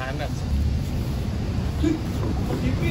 Hanap. Tipi,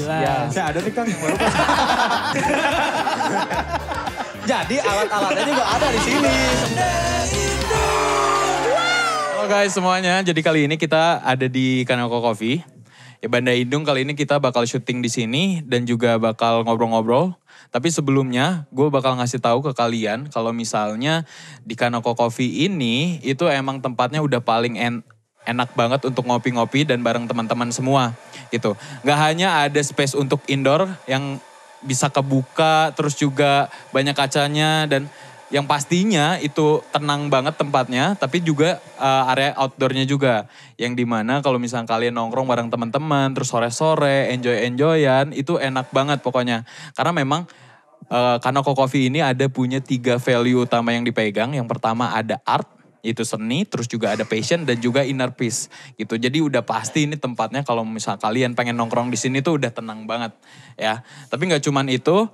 Jelas. Ya. Saya ada nih Kang yang Jadi alat-alatnya juga ada di sini. Halo guys semuanya, jadi kali ini kita ada di Kanoko Coffee. Ya Banda Indung kali ini kita bakal syuting di sini dan juga bakal ngobrol-ngobrol. Tapi sebelumnya gue bakal ngasih tahu ke kalian kalau misalnya di Kanoko Coffee ini itu emang tempatnya udah paling en enak banget untuk ngopi-ngopi dan bareng teman-teman semua gitu. Gak hanya ada space untuk indoor yang bisa kebuka terus juga banyak kacanya dan yang pastinya itu tenang banget tempatnya tapi juga uh, area outdoornya juga yang dimana kalau misalnya kalian nongkrong bareng teman-teman terus sore-sore enjoy-enjoyan itu enak banget pokoknya karena memang uh, Kanoko Coffee ini ada punya tiga value utama yang dipegang yang pertama ada art itu seni terus juga ada passion dan juga inner peace gitu jadi udah pasti ini tempatnya kalau misal kalian pengen nongkrong di sini tuh udah tenang banget ya tapi nggak cuman itu uh,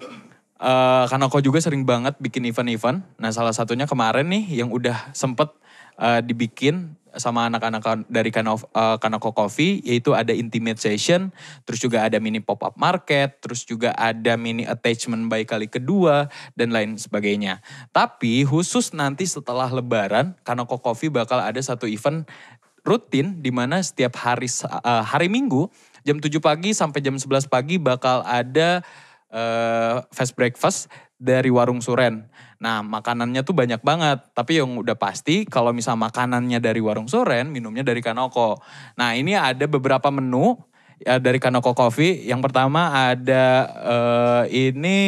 eh, karena kau juga sering banget bikin event-event nah salah satunya kemarin nih yang udah sempet uh, dibikin sama anak-anak kan, dari Kanoko eh, Coffee yaitu ada intimate session, terus juga ada mini pop up market, terus juga ada mini attachment by kali kedua dan lain sebagainya. Tapi khusus nanti setelah lebaran Kanoko Coffee bakal ada satu event rutin di mana setiap hari eh, hari Minggu jam 7 pagi sampai jam 11 pagi bakal ada uh, fast breakfast dari warung Suren. Nah, makanannya tuh banyak banget. Tapi yang udah pasti kalau misal makanannya dari warung Suren, minumnya dari Kanoko. Nah, ini ada beberapa menu ya, dari Kanoko Coffee. Yang pertama ada uh, ini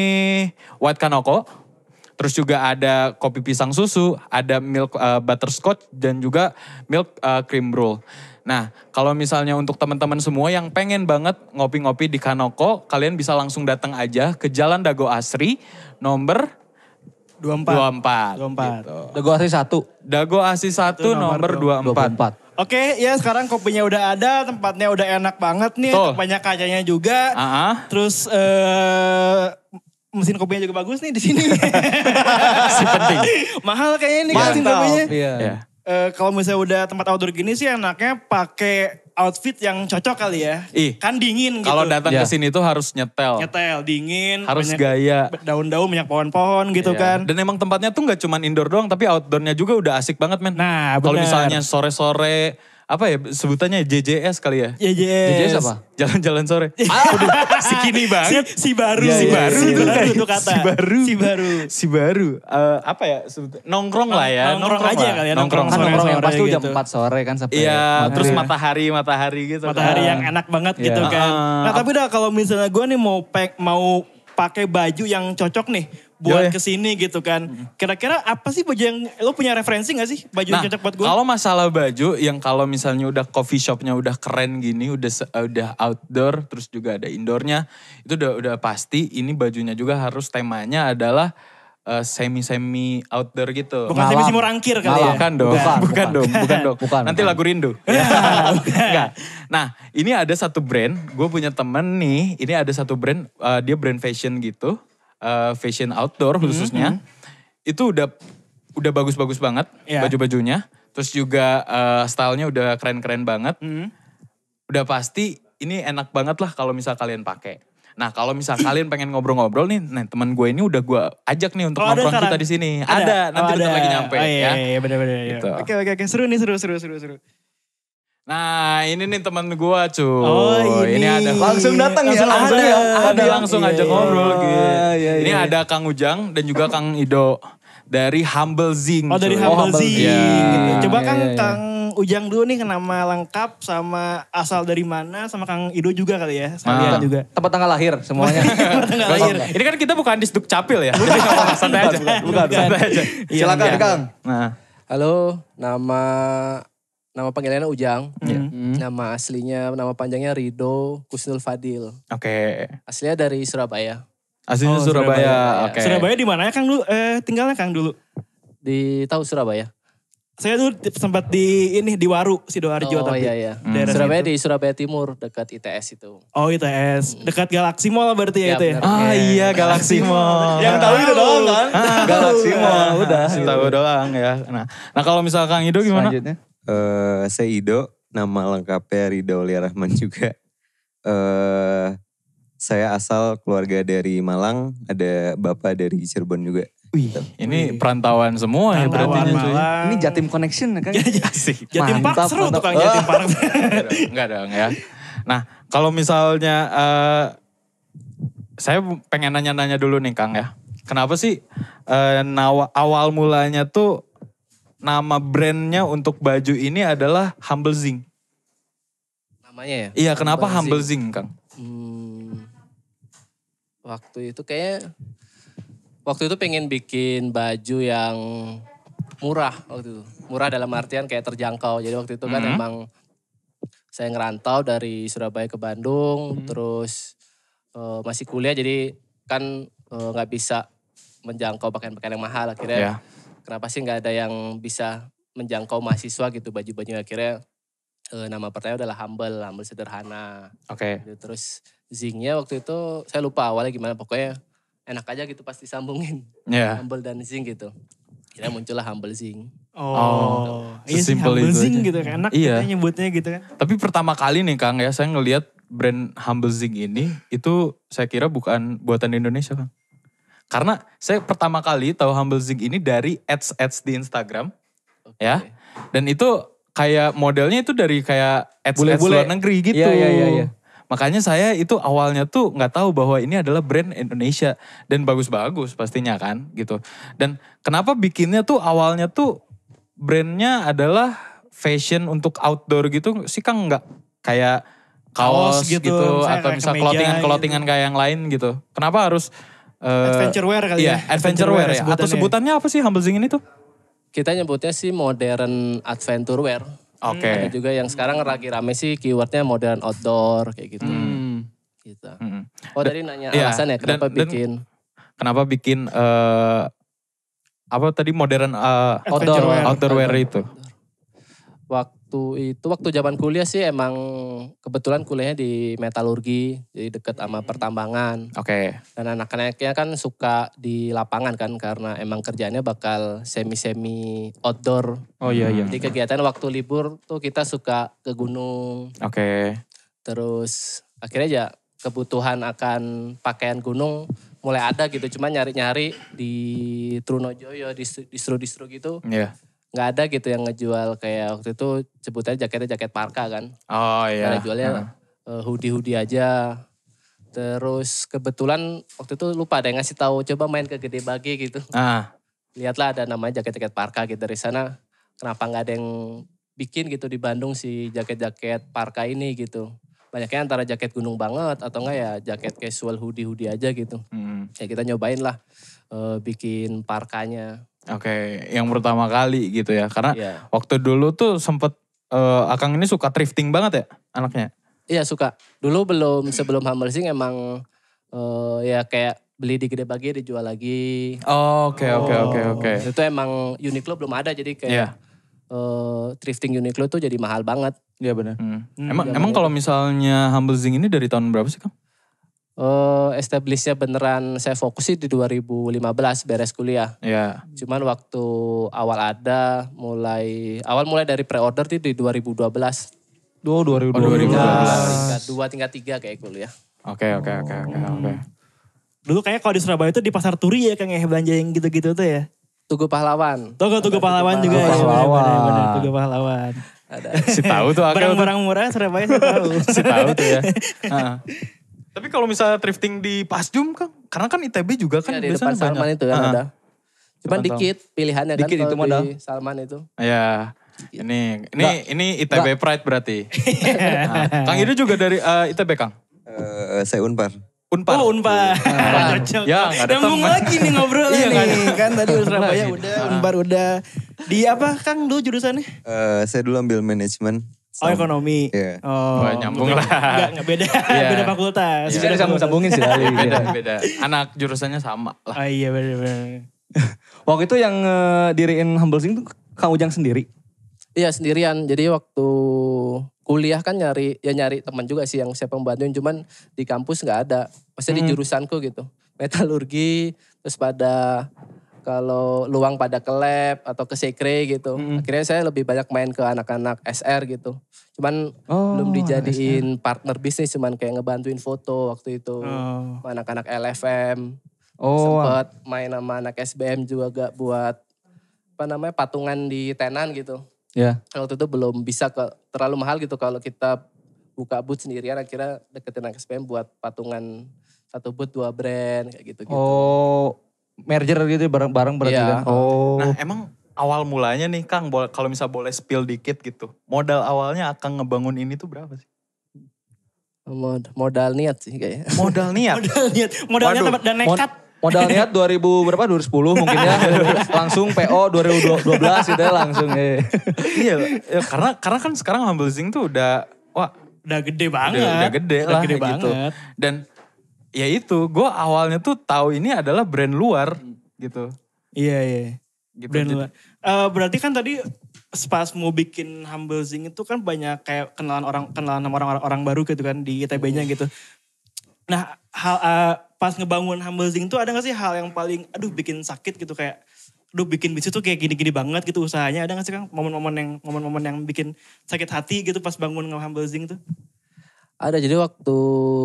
White Kanoko. Terus juga ada kopi pisang susu, ada milk uh, eh, butterscotch dan juga milk uh, cream Roll. Nah, kalau misalnya untuk teman-teman semua yang pengen banget ngopi-ngopi di Kanoko, kalian bisa langsung datang aja ke Jalan Dago Asri nomor 24. 24. 24. Gitu. Dago Asri 1. Dago Asri 1 nomor, nomor 24. 24. Oke, ya sekarang kopinya udah ada, tempatnya udah enak banget nih, Tuh. banyak kacanya juga. Uh -huh. Terus uh, mesin kopinya juga bagus nih di sini. si penting. Mahal kayaknya ini iya. mesin kopinya. Iya. Yeah. Eh, kalau misalnya udah tempat outdoor gini sih enaknya pakai outfit yang cocok kali ya. Ih. Kan dingin gitu. Kalau datang ya. ke sini tuh harus nyetel. Nyetel, dingin. Harus banyak gaya. Daun-daun, banyak pohon-pohon gitu iya. kan. Dan emang tempatnya tuh gak cuman indoor doang, tapi outdoornya juga udah asik banget men. Nah Kalau misalnya sore-sore apa ya sebutannya JJS kali ya? JJS. JJS apa? Jalan-jalan sore. ah, udah, si kini banget. Iya, iya, iya. Si, si baru. si baru si itu baru kata. Si baru. Si baru. Si baru. Uh, apa ya? sebutnya nongkrong lah ya. Nongkrong, nongkrong aja lah. kali ya. Nongkrong, nongkrong, sore, nongkrong yang pas Pasti gitu. jam 4 sore kan sampai. Iya, terus matahari-matahari gitu. Kan. Matahari kan. yang enak banget ya. gitu kan. Ah. Nah, tapi udah kalau misalnya gue nih mau pack, mau pakai baju yang cocok nih buat ke sini gitu kan. Kira-kira apa sih baju yang lo punya referensi gak sih baju nah, yang cocok buat gue? Kalau masalah baju yang kalau misalnya udah coffee shopnya udah keren gini, udah udah outdoor, terus juga ada indoornya, itu udah udah pasti. Ini bajunya juga harus temanya adalah uh, eh, semi semi outdoor gitu. Bukan semi semi rangkir kali Malam. ya. Bukan dong, bukan, bukan, dong, bukan dong. Bukan, Nanti bukan. lagu rindu. Nah, ini ada satu brand, gue punya temen nih, ini ada satu brand, uh, dia brand fashion gitu uh, fashion outdoor hmm, khususnya. Mm -hmm. Itu udah udah bagus-bagus banget yeah. baju-bajunya. Terus juga uh, stylenya udah keren-keren banget. Mm -hmm. Udah pasti ini enak banget lah kalau misal kalian pakai. Nah kalau misal kalian pengen ngobrol-ngobrol nih, nah teman gue ini udah gue ajak nih untuk oh, ngobrol kita di sini. Ada, ada oh, nanti oh, ada. lagi nyampe oh, iya, ya. Iya, iya, bener-bener. Iya, gitu. Oke, oke, oke. Seru nih, seru, seru, seru, seru. Nah ini nih teman gua, cuy. Oh ini. ini ada. Langsung datang ya? Langsung ada, ya? Ada, ya? langsung iya, aja iya. ngobrol gitu. Iya, iya, iya. ini ada Kang Ujang dan juga Kang Ido. Dari Humble Zing. Oh dari Humble, oh, Humble Zing. Ya. Coba Kang, iya, iya, Kang Ujang dulu nih nama lengkap sama asal dari mana sama Kang Ido juga kali ya Sama nah. juga. Tempat tanggal lahir semuanya. Tempat tanggal lahir. Ini kan kita bukan di stuk Capil ya. Bukan, santai aja. Bukan, bukan. Santai aja. Silakan Kang. Nah. Halo, nama Nama panggilannya Ujang. Mm. Nama aslinya, nama panjangnya Rido Kusnul Fadil. Oke. Okay. Aslinya dari Surabaya. Aslinya oh, Surabaya. Surabaya. Okay. Iya. Surabaya di mana ya Kang dulu? Eh, tinggalnya Kang dulu. Di tahu Surabaya. Saya tuh sempat di ini di Waru Sidoarjo oh, tapi. iya iya. Hmm. Surabaya itu. di Surabaya Timur dekat ITS itu. Oh, ITS. Hmm. Dekat Galaxy Mall berarti ya, ya itu ya. Ah, oh, iya Galaxy Mall. Yang tahu itu doang kan? Galaksi ah, Galaxy Mall udah. Tahu doang ya. Nah, nah kalau misalkan Ido gimana? Selanjutnya. Uh, saya Ido, nama lengkapnya Rido Rahman juga. Uh, saya asal keluarga dari Malang, ada bapak dari Cirebon juga. Wih, gitu. ini Wih. perantauan semua ya berarti. Ini Jatim Connection kan? ya, ya, sih. Jatim Park seru mantap. tukang oh. Jatim Park. Enggak dong ya. Nah, kalau misalnya uh, saya pengen nanya-nanya dulu nih Kang ya. Kenapa sih uh, awal mulanya tuh nama brandnya untuk baju ini adalah Humble Zing. Namanya ya? Iya, kenapa Humble, Humble Zing, Kang? Hmm, waktu itu kayak waktu itu pengen bikin baju yang murah waktu itu. Murah dalam artian kayak terjangkau. Jadi waktu itu kan -hmm. emang saya ngerantau dari Surabaya ke Bandung, -hmm. terus uh, masih kuliah jadi kan eh, nggak uh, bisa menjangkau pakaian-pakaian yang mahal akhirnya. Yeah kenapa sih nggak ada yang bisa menjangkau mahasiswa gitu baju baju akhirnya eh, nama pertanyaan adalah humble, humble sederhana. Oke. Okay. Gitu, terus zingnya waktu itu saya lupa awalnya gimana pokoknya enak aja gitu pasti sambungin. Yeah. Humble dan zing gitu. Kira muncullah humble zing. Oh, oh iya simple humble itu zing aja. gitu kan. Enak iya. kita nyebutnya gitu kan. Tapi pertama kali nih Kang ya saya ngelihat brand humble zing ini itu saya kira bukan buatan Indonesia Kang. Karena saya pertama kali tahu Humble Zig ini dari ads-ads di Instagram. Okay. Ya. Dan itu kayak modelnya itu dari kayak ads, Bule -bule. ads luar negeri iya, gitu. Iya, iya, iya. Ya. Makanya saya itu awalnya tuh nggak tahu bahwa ini adalah brand Indonesia dan bagus-bagus pastinya kan gitu. Dan kenapa bikinnya tuh awalnya tuh brandnya adalah fashion untuk outdoor gitu sih kan nggak kayak kaos, kaos gitu, gitu atau misal clothingan-clothingan gitu. kayak yang lain gitu. Kenapa harus Eh, adventure wear kali iya, ya. Adventureware, wear ya. Atau ya. sebutannya apa sih Humble Zingin itu? Kita nyebutnya sih modern adventure wear. Oke. Okay. Ada juga yang sekarang lagi rame sih keywordnya modern outdoor kayak gitu. Hmm. Gitu. Hmm. Oh tadi nanya yeah. alasan ya kenapa dan, bikin? Dan, kenapa bikin uh, apa tadi modern uh, outdoor outdoorware outdoor. itu? Waktu waktu itu waktu zaman kuliah sih emang kebetulan kuliahnya di metalurgi jadi deket sama hmm. pertambangan. Oke. Okay. Dan anak-anaknya kan suka di lapangan kan karena emang kerjanya bakal semi-semi outdoor. Oh iya iya. Jadi kegiatan waktu libur tuh kita suka ke gunung. Oke. Okay. Terus akhirnya ya kebutuhan akan pakaian gunung mulai ada gitu cuma nyari-nyari di Trunojoyo di distro-distro gitu yeah nggak ada gitu yang ngejual kayak waktu itu sebutannya jaketnya jaket parka kan. Oh iya. Karena jualnya uh. hoodie-hoodie aja. Terus kebetulan waktu itu lupa ada yang ngasih tahu coba main ke Gede Bagi gitu. Ah. Lihatlah ada namanya jaket-jaket parka gitu dari sana. Kenapa nggak ada yang bikin gitu di Bandung si jaket-jaket parka ini gitu. Banyaknya antara jaket gunung banget atau enggak ya jaket casual hoodie-hoodie aja gitu. Hmm. Ya kita nyobain lah uh, eh, bikin parkanya Oke, okay, yang pertama kali gitu ya. Karena yeah. waktu dulu tuh sempet uh, Akang ini suka thrifting banget ya anaknya. Iya suka. Dulu belum sebelum humble sih emang uh, ya kayak beli di gede bagi dijual lagi. Oke oke oh. oke oke. Itu emang Uniqlo belum ada jadi kayak yeah. Iya. uh, thrifting Uniqlo tuh jadi mahal banget. Iya benar. Hmm. Hmm, emang iya, emang kalau misalnya Humble Zing ini dari tahun berapa sih Kang? uh, establishnya beneran saya fokus sih di 2015 beres kuliah. Iya. Cuman waktu awal ada mulai awal mulai dari pre-order tuh di 2012. dua Oh, 2012. ribu dua tingkat tiga kayak kuliah. Oke okay, oke okay, oke okay, oke oh. oke. Dulu kayaknya kalau di Surabaya itu di pasar turi ya kayak belanja yang gitu-gitu tuh ya. Tugu Pahlawan. Tugu Tugu Pahlawan, Tugu ya. pahlawan juga Tugu Pahlawan. Tugu Pahlawan. Ada. Si tahu tuh. Barang-barang murah Surabaya si tahu. si tahu tuh ya. Tapi kalau misalnya thrifting di Pasjum kan, karena kan ITB juga kan ya, di biasanya Salman banyak. Salman itu kan uh-huh. ada. Cuman dikit pilihannya kan dikit kan itu kalau modal. di Salman itu. Iya. Ini ini Nggak. ini ITB Nggak. Pride berarti. nah, Kang Ido juga dari uh, eh, ITB Kang? Uh, saya Unpar. Unpar. Oh Unpar. Iya, ya gak ada Nyambung lagi nih ngobrol. iya, nih. Kan tadi Surabaya udah, nah. Unpar udah. Di apa Kang dulu jurusannya? Uh, saya dulu ambil manajemen. Oh ekonomi. Yeah. Oh. Wah, nyambung lah. Enggak, enggak beda, yeah. beda fakultas. Yeah. Bisa sambung sambungin sih tadi. beda, iya. beda. Anak jurusannya sama lah. Oh iya benar-benar. waktu itu yang uh, diriin Humble Sing tuh Kang Ujang sendiri? Iya sendirian. Jadi waktu kuliah kan nyari ya nyari teman juga sih yang siapa membantuin cuman di kampus nggak ada. Pasti hmm. di jurusanku gitu. Metalurgi terus pada kalau luang pada ke lab atau ke sekre gitu. -hmm. Akhirnya saya lebih banyak main ke anak-anak SR gitu. Cuman oh, belum dijadiin SR. partner bisnis, cuman kayak ngebantuin foto waktu itu. Oh. Anak-anak LFM. Oh. Sempet main sama anak SBM juga gak buat apa namanya patungan di tenan gitu. Ya. Yeah. Waktu itu belum bisa ke terlalu mahal gitu kalau kita buka booth sendirian akhirnya deketin anak SBM buat patungan satu booth dua brand kayak gitu gitu. Oh, merger gitu bareng bareng berarti yeah. kan. Oh. Nah, emang awal mulanya nih Kang kalau misal boleh spill dikit gitu. Modal awalnya akan ngebangun ini tuh berapa sih? Mod modal niat sih kayaknya. Modal niat. modal niat. Modal Waduh. niat dan nekat. Mod modal niat 2000 berapa 2010 mungkin ya langsung PO 2012 gitu ya langsung ya. iya ya, karena karena kan sekarang humble zing tuh udah wah udah gede banget udah, udah gede udah lah gede gitu banget. dan ya itu gue awalnya tuh tahu ini adalah brand luar gitu iya iya gitu, brand jadi. luar uh, berarti kan tadi pas mau bikin humble zing itu kan banyak kayak kenalan orang kenalan sama orang orang baru gitu kan di ITB-nya gitu nah hal uh, pas ngebangun humble zing itu ada gak sih hal yang paling aduh bikin sakit gitu kayak aduh bikin bisnis tuh kayak gini-gini banget gitu usahanya ada gak sih kan momen-momen yang momen-momen yang bikin sakit hati gitu pas bangun humble zing tuh ada jadi waktu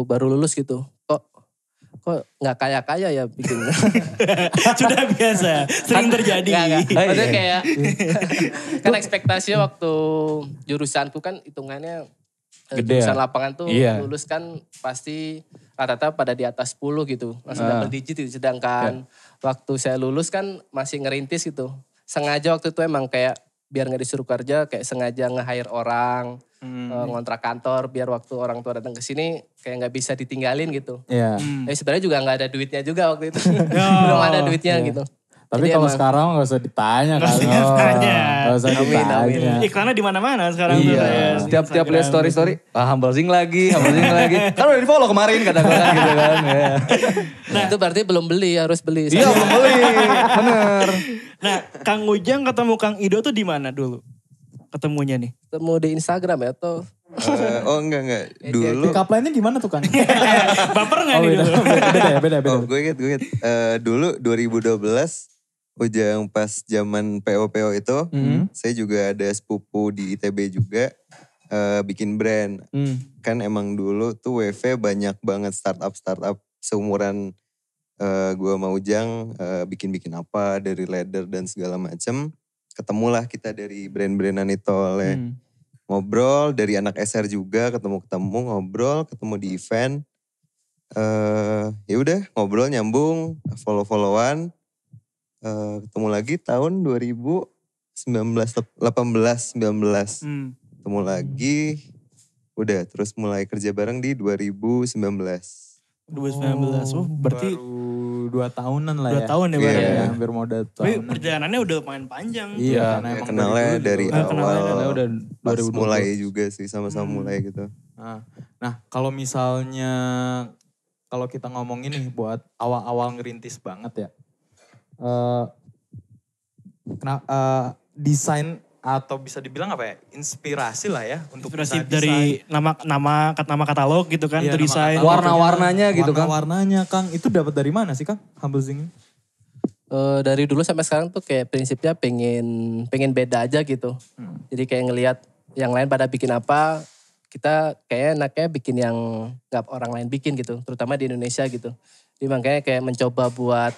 baru lulus gitu kok nggak kaya kaya ya bikin sudah biasa sering kan- terjadi gak, gak. Iya. Maksudnya kayak kan ekspektasinya waktu jurusanku kan hitungannya eh, Gede jurusan ya? lapangan tuh iya. lulus kan pasti rata-rata pada di atas 10 gitu masih ah. uh. double digit itu sedangkan yeah. waktu saya lulus kan masih ngerintis gitu sengaja waktu itu emang kayak biar nggak disuruh kerja kayak sengaja nge-hire orang hmm. Eh, ngontrak kantor biar waktu orang tua datang ke sini kayak nggak bisa ditinggalin gitu. Iya. Yeah. Hmm. sebenarnya juga nggak ada duitnya juga waktu itu. No. Ya. Belum ada duitnya yeah. gitu. Tapi kalau sekarang gak usah ditanya kan. Gak usah ditanya. Gak usah ditanya. Amin, Iklannya di mana-mana sekarang iya. tuh. Setiap tiap lihat story story, ah zing lagi, zing lagi. Kan udah di follow kemarin kata gue gitu kan. Ya. Nah, itu berarti belum beli, harus beli. Iya, belum beli. Bener. Nah, Kang Ujang ketemu Kang Ido tuh di mana dulu? Ketemunya nih. Ketemu di Instagram ya atau Uh, eh, oh enggak enggak. Dulu. Gitu. Pick up line-nya gimana tuh kan? Baper enggak oh, nih beda, dulu? Beda beda beda. Oh, gue inget gue inget. Uh, dulu 2012 Ujang oh, pas zaman PO-PO itu, mm. saya juga ada sepupu di ITB juga uh, bikin brand. Mm. Kan emang dulu tuh WV banyak banget startup-startup seumuran uh, gua mau Ujang uh, bikin-bikin apa dari leather dan segala macem. Ketemulah kita dari brand-brandan itu oleh mm. ngobrol dari anak SR juga ketemu-ketemu ngobrol ketemu di event. Uh, ya udah ngobrol nyambung follow-followan uh, ketemu lagi tahun 2019 18 19 hmm. ketemu lagi udah terus mulai kerja bareng di 2019 2019 oh, oh berarti dua tahunan lah dua ya. tahun ya yeah. bareng ya hampir mau dua tapi perjalanannya udah main panjang iya, iya karena ya, kenalnya dari, dari awal kenalnya udah 2020. mulai juga sih sama-sama hmm. mulai gitu nah, nah kalau misalnya kalau kita ngomongin nih buat awal-awal ngerintis banget ya Eh, kena, uh, desain atau bisa dibilang apa ya inspirasi lah ya untuk inspirasi dari nama nama kata nama katalog gitu kan iya, desain warna-warnanya gitu kan warna-warnanya Kang itu dapat dari mana sih Kang humble zing uh, eh, dari dulu sampai sekarang tuh kayak prinsipnya pengen pengen beda aja gitu hmm. jadi kayak ngelihat yang lain pada bikin apa kita kayak enaknya bikin yang nggak orang lain bikin gitu terutama di Indonesia gitu jadi makanya kayak mencoba buat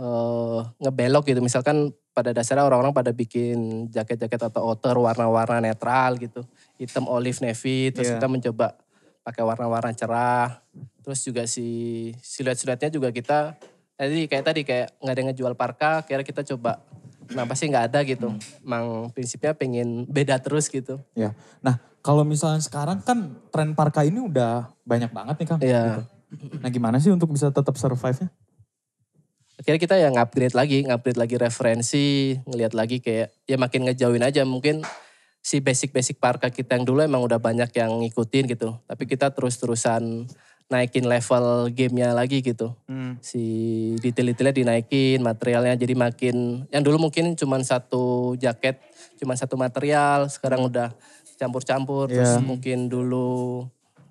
uh, ngebelok gitu. Misalkan pada dasarnya orang-orang pada bikin jaket-jaket atau outer warna-warna netral gitu. Hitam, olive, navy. Terus yeah. kita mencoba pakai warna-warna cerah. Terus juga si siluet-siluetnya juga kita tadi kayak tadi kayak nggak ada yang ngejual parka, kira kita coba Nah pasti nggak ada gitu. Hmm. Emang prinsipnya pengen beda terus gitu. Ya. Nah kalau misalnya sekarang kan tren parka ini udah banyak banget nih Kang. Iya. Gitu. Nah gimana sih untuk bisa tetap survive-nya? akhirnya kita ya ngupgrade lagi, ngupgrade lagi referensi, ngelihat lagi kayak ya makin ngejauhin aja mungkin si basic-basic parka kita yang dulu emang udah banyak yang ngikutin gitu. Tapi kita terus-terusan naikin level gamenya lagi gitu. Hmm. Si detail-detailnya dinaikin, materialnya jadi makin, yang dulu mungkin cuma satu jaket, cuma satu material, sekarang hmm. udah campur-campur. Yeah. Terus mungkin dulu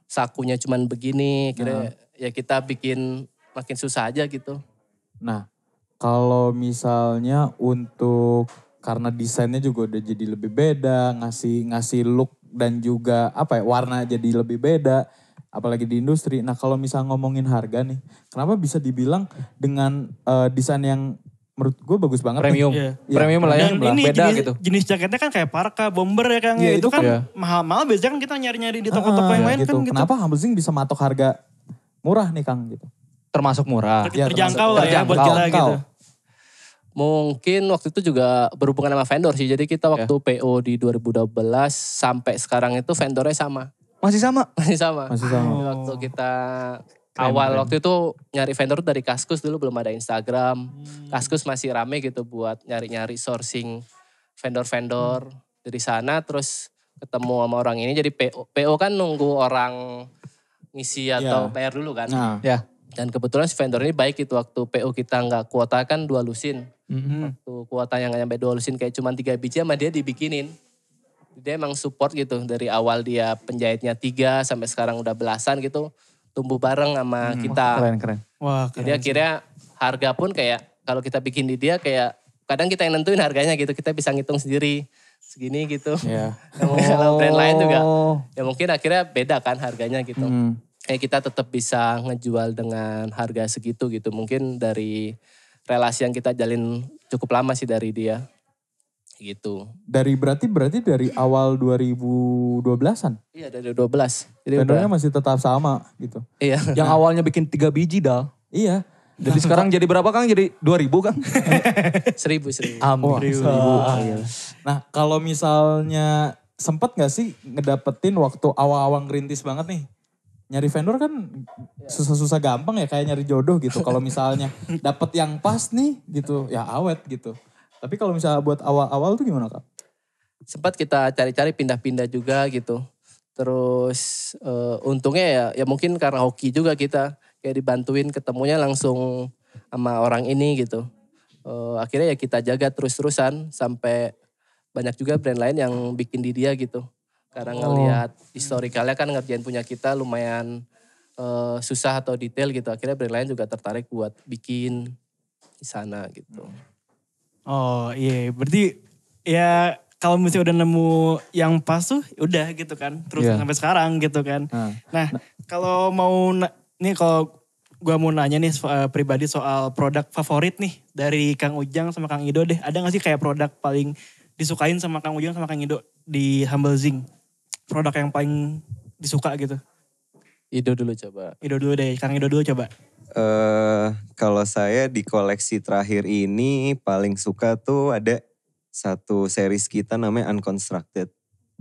sakunya cuma begini, kira hmm. ya kita bikin makin susah aja gitu. Nah, kalau misalnya untuk karena desainnya juga udah jadi lebih beda, ngasih ngasih look dan juga apa ya warna jadi lebih beda apalagi di industri. Nah, kalau misal ngomongin harga nih, kenapa bisa dibilang dengan uh, desain yang menurut gue bagus banget premium Yeah. Iya, premium lah ya ini beda jenis, gitu jenis jaketnya kan kayak parka bomber ya kan yeah, iya, itu, kan yeah. mahal-mahal biasanya kan kita nyari-nyari di ah, toko-toko ah, yang iya, lain gitu. kan gitu. kenapa Humble bisa matok harga murah nih Kang gitu termasuk murah. Ya, terjangkau lah ya buat kita gitu. Mungkin waktu itu juga berhubungan sama vendor sih. Jadi kita waktu yeah. PO di 2012 sampai sekarang itu vendornya sama. Masih sama? Masih sama. Masih sama. Oh. Waktu kita Keren, awal waktu itu nyari vendor dari Kaskus dulu belum ada Instagram. Hmm. Kaskus masih rame gitu buat nyari-nyari sourcing vendor-vendor hmm. dari sana terus ketemu sama orang ini jadi PO. PO kan nunggu orang ngisi atau yeah. bayar dulu kan. Nah. Yeah. Dan kebetulan si vendor ini baik itu waktu PO kita nggak kuota kan dua lusin. Mm-hmm. Waktu kuota yang nggak nyampe dua lusin kayak cuma tiga biji sama dia dibikinin. Dia emang support gitu dari awal dia penjahitnya tiga sampai sekarang udah belasan gitu. Tumbuh bareng sama hmm, kita. Wah, keren, keren. Wah, keren. Jadi akhirnya harga pun kayak kalau kita bikin di dia kayak kadang kita yang nentuin harganya gitu. Kita bisa ngitung sendiri segini gitu. Yeah. oh. Kalau brand lain juga oh. ya mungkin akhirnya beda kan harganya gitu. Hmm eh kita tetap bisa ngejual dengan harga segitu gitu. Mungkin dari relasi yang kita jalin cukup lama sih dari dia. Gitu. Dari berarti berarti dari awal 2012-an? Iya, dari 12. Jadi Vendornya udah... masih tetap sama gitu. Iya. Yang awalnya bikin tiga biji dal. Iya. Jadi sekarang jadi berapa Kang? Jadi 2000 Kang? seribu, seribu. Oh, Seribu. iya. Nah kalau misalnya sempet gak sih ngedapetin waktu awal-awal ngerintis banget nih? nyari vendor kan susah-susah gampang ya kayak nyari jodoh gitu. Kalau misalnya dapat yang pas nih gitu ya awet gitu. Tapi kalau misalnya buat awal-awal tuh gimana kak? Sempat kita cari-cari pindah-pindah juga gitu. Terus uh, untungnya ya ya mungkin karena hoki juga kita kayak dibantuin ketemunya langsung sama orang ini gitu. Uh, akhirnya ya kita jaga terus-terusan sampai banyak juga brand lain yang bikin di dia gitu. Karena oh. ngelihat historikalnya kan ngerjain punya kita lumayan uh, susah atau detail gitu. Akhirnya brand lain juga tertarik buat bikin di sana gitu. Oh iya, berarti ya kalau misalnya udah nemu yang pas tuh udah gitu kan. Terus yeah. sampai sekarang gitu kan. Nah, nah kalau mau, nih kalau gue mau nanya nih so- eh, pribadi soal produk favorit nih dari Kang Ujang sama Kang Ido deh. Ada gak sih kayak produk paling disukain sama Kang Ujang sama Kang Ido di Humble Zing? produk yang paling disuka gitu? Ido dulu coba. Ido dulu deh, Kang Ido dulu coba. Uh, kalau saya di koleksi terakhir ini paling suka tuh ada satu series kita namanya Unconstructed.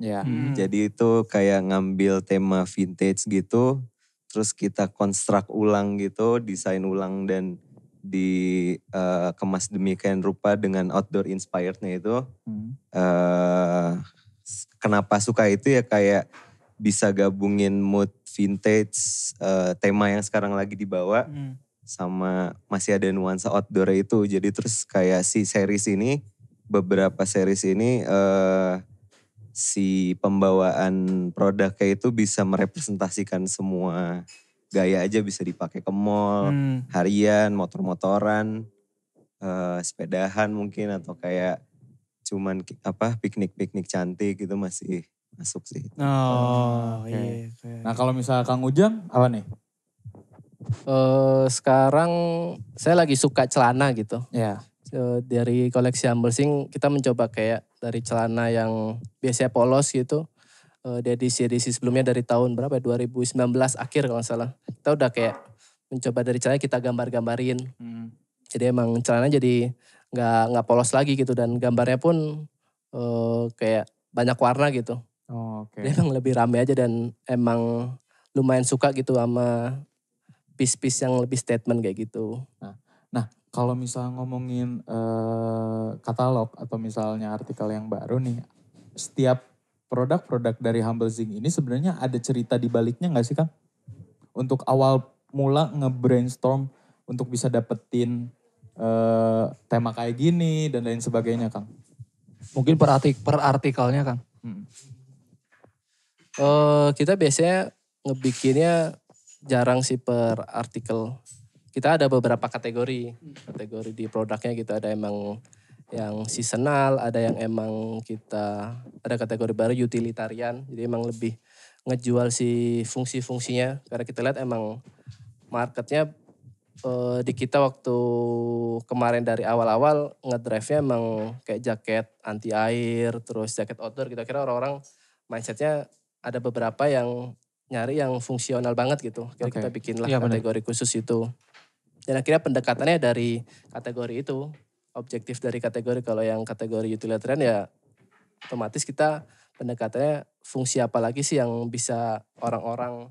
Ya. Hmm. hmm jadi itu kayak ngambil tema vintage gitu, terus kita konstruk ulang gitu, desain ulang dan di uh, kemas demikian rupa dengan outdoor inspirednya itu. Hmm. Uh, kenapa suka itu ya kayak bisa gabungin mood vintage uh, tema yang sekarang lagi dibawa hmm. sama masih ada nuansa outdoor itu. Jadi terus kayak si series ini beberapa series ini uh, si pembawaan produknya itu bisa merepresentasikan semua gaya aja bisa dipakai ke mall, hmm. harian, motor-motoran, uh, sepedahan mungkin atau kayak cuman apa piknik-piknik cantik gitu masih masuk sih. Oh, oh iya, okay. Iya, iya. Nah kalau misalnya Kang Ujang apa nih? Uh, sekarang saya lagi suka celana gitu. Iya. Yeah. dari koleksi Ambersing kita mencoba kayak dari celana yang biasanya polos gitu. Uh, eh, dari edisi sebelumnya dari tahun berapa 2019 akhir kalau salah. Kita udah kayak mencoba dari celana kita gambar-gambarin. Hmm. Jadi emang celana jadi nggak nggak polos lagi gitu dan gambarnya pun uh, kayak banyak warna gitu. Oh, Okay. emang lebih rame aja dan emang lumayan suka gitu sama piece-piece yang lebih statement kayak gitu. Nah, nah kalau misalnya ngomongin uh, katalog atau misalnya artikel yang baru nih, setiap produk-produk dari Humble Zing ini sebenarnya ada cerita di baliknya nggak sih Kang? Untuk awal mula nge-brainstorm untuk bisa dapetin uh, tema kayak gini dan lain sebagainya Kang. Mungkin per, artik, per artikelnya Kang. Hmm. Uh, kita biasanya ngebikinnya jarang sih per artikel. Kita ada beberapa kategori, kategori di produknya gitu ada emang yang seasonal, ada yang emang kita ada kategori baru utilitarian, jadi emang lebih ngejual si fungsi-fungsinya karena kita lihat emang marketnya uh, di kita waktu kemarin dari awal-awal ngedrive-nya emang kayak jaket anti air, terus jaket outdoor gitu. Kira orang-orang mindsetnya ada beberapa yang nyari yang fungsional banget gitu. Kira okay. kita bikinlah ya, kategori bener. khusus itu. Dan akhirnya pendekatannya dari kategori itu. Objektif dari kategori kalau yang kategori utilitarian ya otomatis kita pendekatannya fungsi apa lagi sih yang bisa orang-orang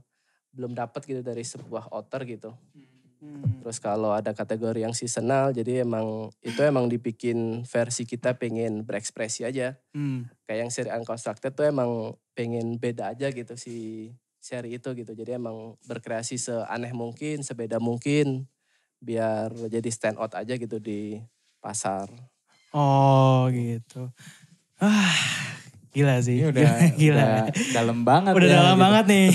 belum dapat gitu dari sebuah outer gitu. Hmm. Hmm. Terus kalau ada kategori yang seasonal, jadi emang itu emang dibikin versi kita pengen berekspresi aja. Hmm. Kayak yang seri unconstructed tuh emang pengen beda aja gitu si seri itu gitu. Jadi emang berkreasi seaneh mungkin, sebeda mungkin, biar jadi stand out aja gitu di pasar. Oh gitu. Ah, Gila sih. Ini udah, gila, udah dalam banget. Udah ya, dalam gitu. banget nih.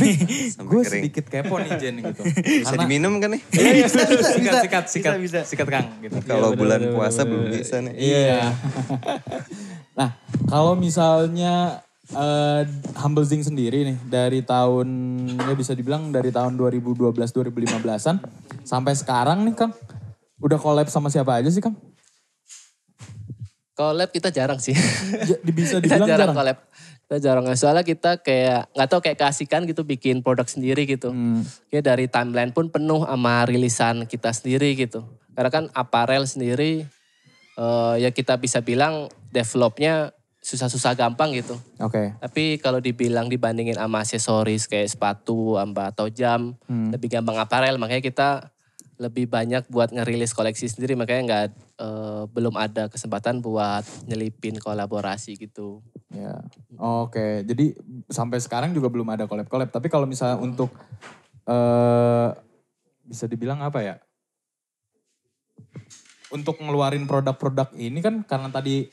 Gue sedikit kepo nih Jen gitu. Bisa Karena, diminum kan nih? Iya, iya, bisa, bisa, sikat, bisa, sikat, sikat, bisa, bisa. sikat Kang. Gitu. Kalau ya, bulan puasa belum bisa nih. Iya. iya. nah, kalau misalnya uh, Humble Zing sendiri nih dari tahun ya bisa dibilang dari tahun 2012 2015-an sampai sekarang nih Kang. Udah collab sama siapa aja sih Kang? collab kita jarang sih. Ya, bisa dibilang kita jarang, jarang collab. Kita jarang. Soalnya kita kayak nggak tahu kayak keasikan gitu bikin produk sendiri gitu. Hmm. Kayak dari timeline pun penuh sama rilisan kita sendiri gitu. Karena kan aparel sendiri uh, ya kita bisa bilang developnya susah-susah gampang gitu. Oke. Okay. Tapi kalau dibilang dibandingin sama aksesoris kayak sepatu, amba atau jam, hmm. lebih gampang aparel. Makanya kita lebih banyak buat ngerilis koleksi sendiri makanya nggak uh, belum ada kesempatan buat nyelipin kolaborasi gitu. Ya. Oke, okay. jadi sampai sekarang juga belum ada kolab-kolab. tapi kalau misalnya hmm. untuk uh, bisa dibilang apa ya? Untuk ngeluarin produk-produk ini kan karena tadi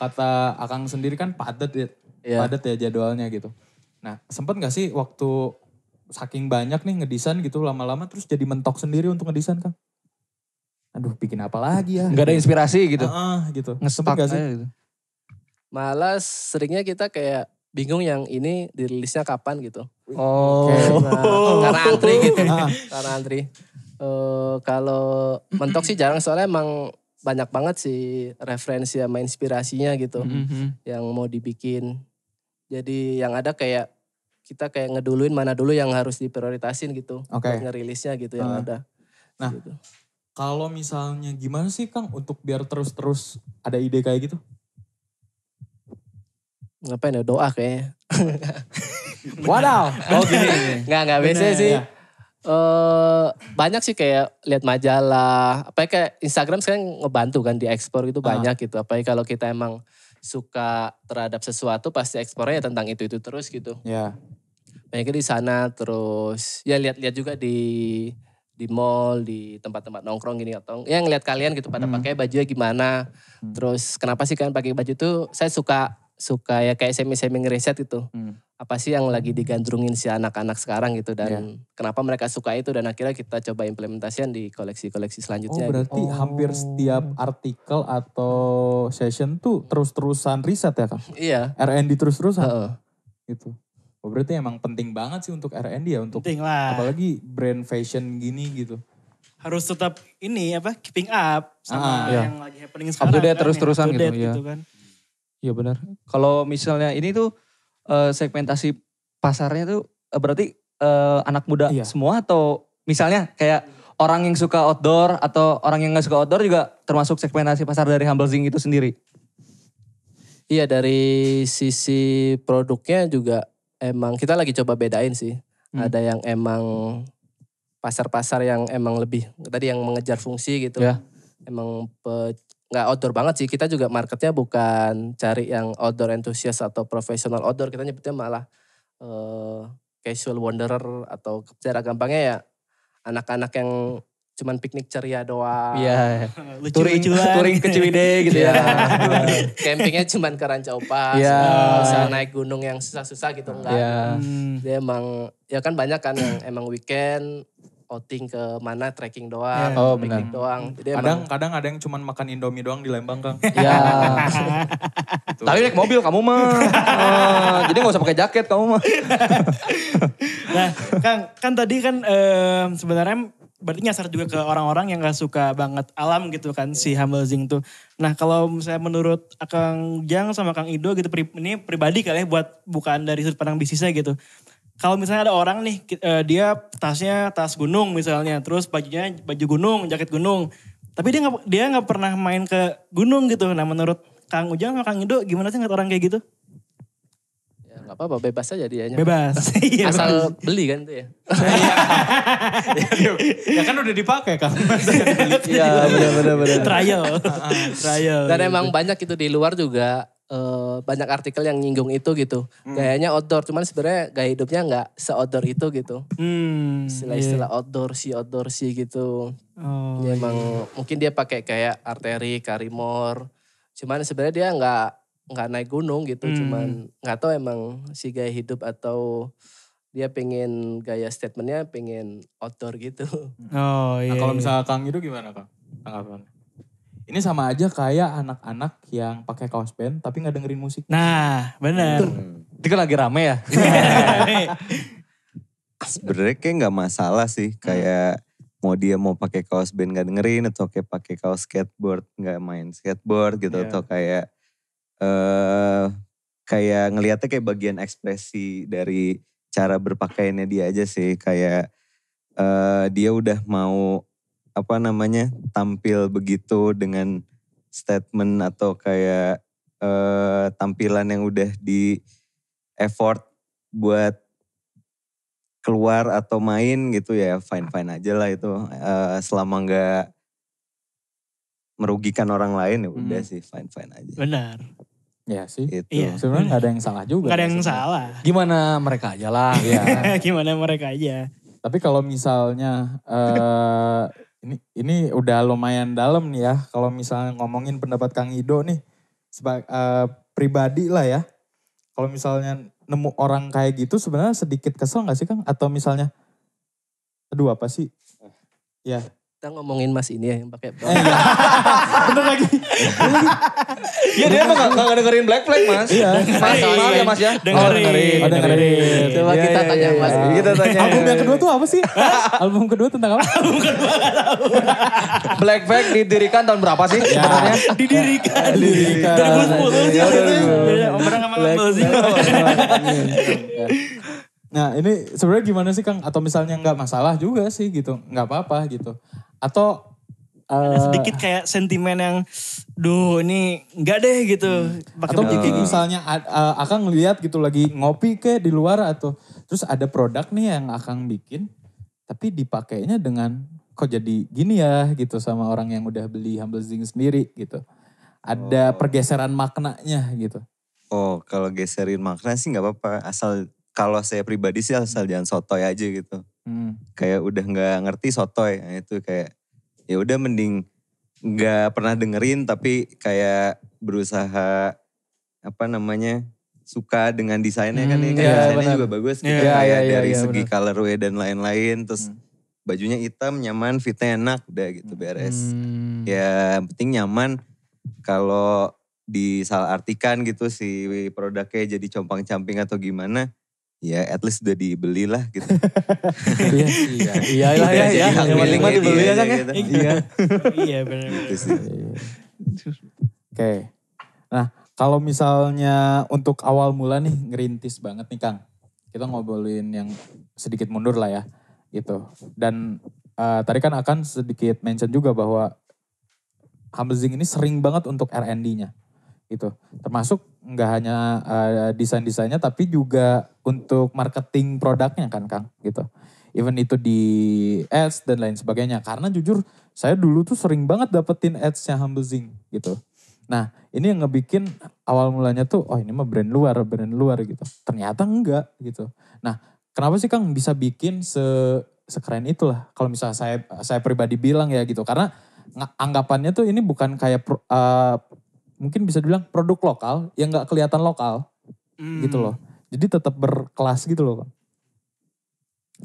kata Akang sendiri kan padat ya. Yeah. Padat ya jadwalnya gitu. Nah, sempat nggak sih waktu saking banyak nih ngedesain gitu lama-lama terus jadi mentok sendiri untuk ngedesain Kang? Aduh bikin apa lagi ya? Gak ada gitu. inspirasi gitu? Uh, uh, gitu. Ngespak sih? Aja gitu. malas seringnya kita kayak bingung yang ini dirilisnya kapan gitu. Oh. Karena, karena antri gitu. Ah. Karena antri. Uh, kalau mentok sih jarang soalnya emang banyak banget sih referensi sama inspirasinya gitu mm -hmm. yang mau dibikin. Jadi yang ada kayak kita kayak ngeduluin mana dulu yang harus diprioritasin gitu okay. ngerilisnya gitu yang ah. ada. Nah, gitu. kalau misalnya gimana sih Kang untuk biar terus-terus ada ide kayak gitu? Ngapain ya doa kayaknya. Wadaw. Oke. Oh, Gak, Enggak, enggak biasanya sih. Ya. Uh, banyak sih kayak lihat majalah, apa kayak Instagram sekarang ngebantu kan di ekspor gitu uh. banyak gitu. Apalagi kalau kita emang suka terhadap sesuatu pasti eksplornya ya tentang itu itu terus gitu. Ya. Banyaknya di sana terus ya lihat-lihat juga di di mall, di tempat-tempat nongkrong gini atau ya ngeliat kalian gitu pada hmm. pakai baju gimana. Hmm. Terus kenapa sih kalian pakai baju itu Saya suka suka ya kayak semi-semi ngeriset itu Hmm. Apa sih yang lagi digandrungin si anak-anak sekarang gitu dan yeah. kenapa mereka suka itu dan akhirnya kita coba implementasian di koleksi-koleksi selanjutnya. Oh berarti gitu. hampir oh. setiap artikel atau session tuh hmm. terus-terusan riset ya Kak? Iya. R&D terus-terusan? Uh -uh. Gitu. Oh berarti emang penting banget sih untuk R&D ya untuk penting lah. apalagi brand fashion gini gitu harus tetap ini apa keeping up sama ah, iya. yang iya. lagi happening sekarang. Update kan ya, terus-terusan gitu, iya. gitu, ya. kan. Iya benar. Kalau misalnya ini tuh eh, segmentasi pasarnya tuh eh, berarti eh, anak muda iya. semua atau misalnya kayak orang yang suka outdoor atau orang yang gak suka outdoor juga termasuk segmentasi pasar dari Zing itu sendiri? Iya dari sisi produknya juga emang kita lagi coba bedain sih. Hmm. Ada yang emang pasar-pasar yang emang lebih tadi yang mengejar fungsi gitu. Yeah. Emang pe, nggak outdoor banget sih. Kita juga marketnya bukan cari yang outdoor enthusiast atau professional outdoor. Kita nyebutnya malah uh, casual wanderer atau cara gampangnya ya anak-anak yang cuman piknik ceria doang. Iya. Yeah. touring, touring ke Ciwide gitu ya. Iya. Campingnya cuman ke Ranca Pas. Iya. Yeah. Usah naik gunung yang susah-susah gitu enggak. Yeah. Dia emang, ya kan banyak kan yang emang weekend outing ke mana trekking doang, yeah. oh, piknik doang. Jadi kadang emang, kadang ada yang cuman makan Indomie doang di Lembang, Kang. Iya. Gitu. Tapi naik mobil kamu mah. uh, jadi nggak usah pakai jaket kamu mah. nah, Kang, kan tadi kan eh, sebenarnya berarti nyasar juga ke orang-orang yang gak suka banget alam gitu kan si iya. Zing tuh. Nah kalau misalnya menurut Kang Jang sama Kang Ido gitu ini pribadi kali ya buat bukan dari sudut pandang bisnisnya gitu kalau misalnya ada orang nih eh, dia tasnya tas gunung misalnya, terus bajunya baju gunung, jaket gunung, tapi dia nggak dia nggak pernah main ke gunung gitu. Nah menurut Kang Ujang sama Kang Indo gimana sih ngeliat orang kayak gitu? Ya nggak apa-apa, bebas aja dia. Iya, bebas. Asal beli kan tuh ya. Iya. ya kan udah dipakai Kang. Iya benar-benar. Trial. Ah, ah, Trial. Dan emang banyak itu di luar juga Eh, banyak artikel yang nyinggung itu gitu. Hmm. Gayanya outdoor, cuman sebenarnya gaya hidupnya nggak se-outdoor itu gitu. Hmm, istilah hmm, iya. yeah. outdoor si outdoor si gitu. Oh, emang yeah. mungkin dia pakai kayak arteri, karimor. Cuman sebenarnya dia nggak nggak naik gunung gitu, hmm. cuman nggak tahu emang si gaya hidup atau dia pengen gaya statementnya pengen outdoor gitu. Oh iya. Nah, kalau iya, misalnya iya. Kang itu gimana Kang? tanggapan ini sama aja kayak anak-anak yang pakai kaos band tapi nggak dengerin musik. Nah, benar. Hmm. Itu kan lagi rame ya. Iya. Sebenarnya kayak nggak masalah sih kayak mau dia mau pakai kaos band nggak dengerin atau kayak pakai kaos skateboard nggak main skateboard gitu yeah. atau kayak eh uh, kayak ngelihatnya kayak bagian ekspresi dari cara berpakaiannya dia aja sih kayak uh, dia udah mau apa namanya tampil begitu dengan statement atau kayak uh, tampilan yang udah di effort buat keluar atau main gitu ya fine fine aja lah itu uh, selama nggak merugikan orang lain ya udah hmm. sih fine fine aja. Benar. Ya sih. Itu. Iya. Sebenarnya nggak ada yang salah juga. Gak ada yang sebenernya. salah. Gimana mereka aja lah. ya. Gimana mereka aja. Tapi kalau misalnya uh, ini ini udah lumayan dalam nih ya kalau misalnya ngomongin pendapat Kang Ido nih sebagai uh, eh, pribadi lah ya. Kalau misalnya nemu orang kayak gitu sebenarnya sedikit kesel nggak sih Kang atau misalnya aduh apa sih? Ya, kita ngomongin mas ini ya yang pakai eh, iya. lagi Iya dia emang gak, dengerin Black Flag mas. Iya. Mas, iya, maaf iya. ya mas ya. Dengerin. Oh dengerin. Coba iya, kita tanya mas. Kita tanya. Album yang kedua tuh apa sih? Album kedua tentang apa? Album kedua gak Black Flag didirikan tahun berapa sih ya. sebenarnya? Didirikan. Didirikan. 2010 sih. Orang sama sih. Nah ini sebenarnya gimana sih Kang? Atau misalnya nggak masalah juga sih gitu, nggak apa-apa gitu. Atau uh, ada eh. sedikit kayak sentimen yang duh ini enggak deh gitu. Hmm. Atau kayak misalnya uh, Akang ngeliat gitu lagi ngopi ke di luar atau terus ada produk nih yang Akang bikin tapi dipakainya dengan kok jadi gini ya gitu sama orang yang udah beli humble zing sendiri gitu. Ada oh. pergeseran maknanya gitu. Oh kalau geserin makna sih nggak apa-apa asal kalau saya pribadi sih asal hmm. jangan sotoy aja gitu. Hmm. Kayak udah nggak ngerti sotoy nah itu kayak ya udah mending nggak pernah dengerin tapi kayak berusaha apa namanya suka dengan desainnya hmm, kan ya, kan desainnya bener. juga bagus yeah, gitu yeah, kayak yeah, iya, dari yeah, segi bener. colorway dan lain-lain terus hmm. bajunya hitam nyaman fitnya enak udah gitu hmm. beres hmm. ya penting nyaman kalau disalah artikan gitu si produknya jadi compang-camping atau gimana Ya, at least udah dibeli lah gitu. iya, iya, iya lah gitu ya, ya, Yang iya, paling mah iya, dibeli iya, ya kan ya. Gitu. Gitu iya, iya benar. Gitu sih. Oke, nah kalau misalnya untuk awal mula nih ngerintis banget nih Kang. Kita ngobrolin yang sedikit mundur lah ya gitu. Dan uh, tadi kan akan sedikit mention juga bahwa Humblezing ini sering banget untuk R&D-nya gitu. Termasuk nggak hanya uh, desain-desainnya tapi juga untuk marketing produknya kan Kang gitu. Even itu di ads dan lain sebagainya. Karena jujur saya dulu tuh sering banget dapetin ads yang Humble Zing gitu. Nah ini yang ngebikin awal mulanya tuh oh ini mah brand luar, brand luar gitu. Ternyata enggak gitu. Nah kenapa sih Kang bisa bikin se sekeren itulah kalau misalnya saya saya pribadi bilang ya gitu karena anggapannya tuh ini bukan kayak uh, mungkin bisa dibilang produk lokal yang nggak kelihatan lokal gitu hmm. gitu loh jadi tetap berkelas gitu loh. Kak.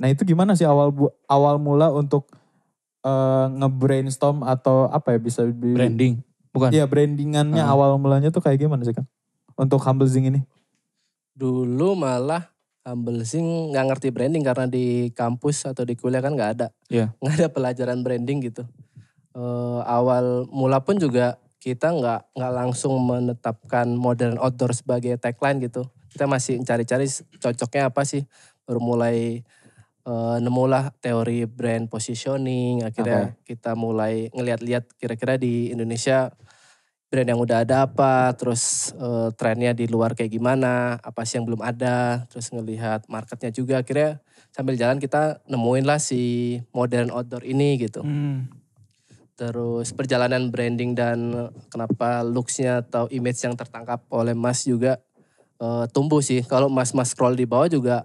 Nah itu gimana sih awal bu, awal mula untuk uh, nge-brainstorm atau apa ya bisa di, branding bukan? Iya brandingannya hmm. awal mulanya tuh kayak gimana sih kan? Untuk humble zing ini? Dulu malah humble zing nggak ngerti branding karena di kampus atau di kuliah kan nggak ada, iya. nggak yeah. ada pelajaran branding gitu. Uh, awal mula pun juga kita nggak nggak langsung menetapkan modern outdoor sebagai tagline gitu kita masih cari-cari cocoknya apa sih baru mulai uh, nemulah teori brand positioning akhirnya okay. kita mulai ngeliat lihat kira-kira di Indonesia brand yang udah ada apa terus uh, eh, trennya di luar kayak gimana apa sih yang belum ada terus ngelihat marketnya juga akhirnya sambil jalan kita nemuin lah si modern outdoor ini gitu hmm. Terus perjalanan branding dan kenapa looksnya atau image yang tertangkap oleh Mas juga uh, tumbuh sih. Kalau mas-mas scroll di bawah juga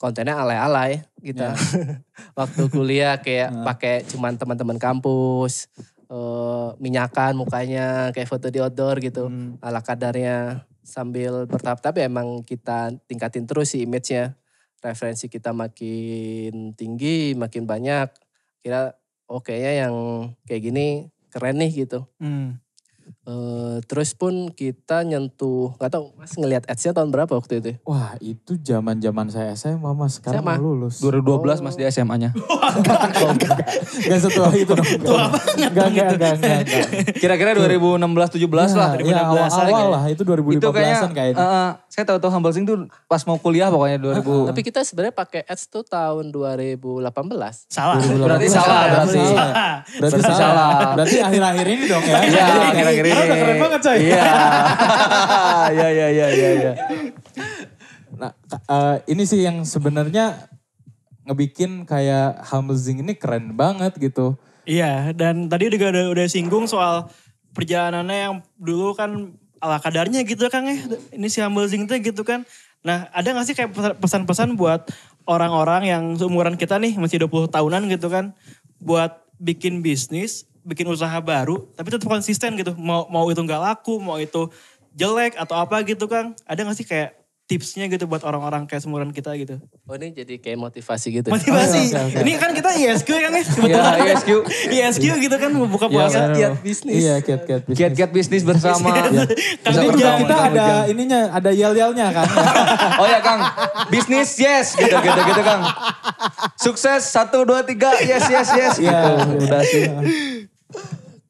kontennya alay-alay gitu. Yeah. Waktu kuliah kayak yeah. pakai cuman teman-teman kampus, uh, minyakan mukanya kayak foto di outdoor gitu. Hmm. Ala kadarnya sambil bertahap Tapi emang kita tingkatin terus sih image-nya. Referensi kita makin tinggi, makin banyak. Kira oh ya yang kayak gini keren nih gitu. Hmm. Uh, terus pun kita nyentuh gak tau mas ngeliat ads-nya tahun berapa waktu itu? Wah itu zaman zaman saya SMA mas sekarang SMA. lulus. 2012 oh. mas di SMA-nya. Gak setua itu dong. Tua banget. Gak gak gak. Kira-kira 2016 17 ya, lah. 2016 ya, awal, awal lah itu 2015 an itu kayaknya, kayaknya. Uh, saya tahu-tahu Humble Sing tuh pas mau kuliah pokoknya 2000. Uh, tapi kita sebenarnya pakai ads tuh tahun 2018. Salah. 2018. Berarti salah berarti. Berarti salah. Berarti akhir-akhir ini dong ya. Iya akhir-akhir karena udah keren iya. banget coy. Iya. iya. Iya iya iya iya. Ya. Nah, uh, ini sih yang sebenarnya ngebikin kayak Hamzing ini keren banget gitu. Iya, dan tadi juga udah, udah singgung soal perjalanannya yang dulu kan ala kadarnya gitu kan ya. Ini si Hamzing tuh gitu kan. Nah, ada gak sih kayak pesan-pesan buat orang-orang yang seumuran kita nih, masih 20 tahunan gitu kan, buat bikin bisnis bikin usaha baru tapi tetap konsisten gitu mau mau itu nggak laku mau itu jelek atau apa gitu Kang ada nggak sih kayak tipsnya gitu buat orang-orang kayak semuran kita gitu. Oh ini jadi kayak motivasi gitu. Ya? Motivasi. Oh, okay, iya, iya, okay. Iya. Ini kan kita ISQ e ya, ya? kan ya e kebetulan. Yeah, ISQ. ISQ e gitu kan membuka puasa. Yeah, kiat bisnis. Iya kiat-kiat bisnis. Kiat-kiat bisnis bersama. ya. Kan juga kita kita ada Kang. ininya, ada yel-yelnya kan. oh ya Kang, bisnis yes gitu-gitu gitu Kang. Sukses 1 2 3 yes yes yes. Iya gitu. udah sih.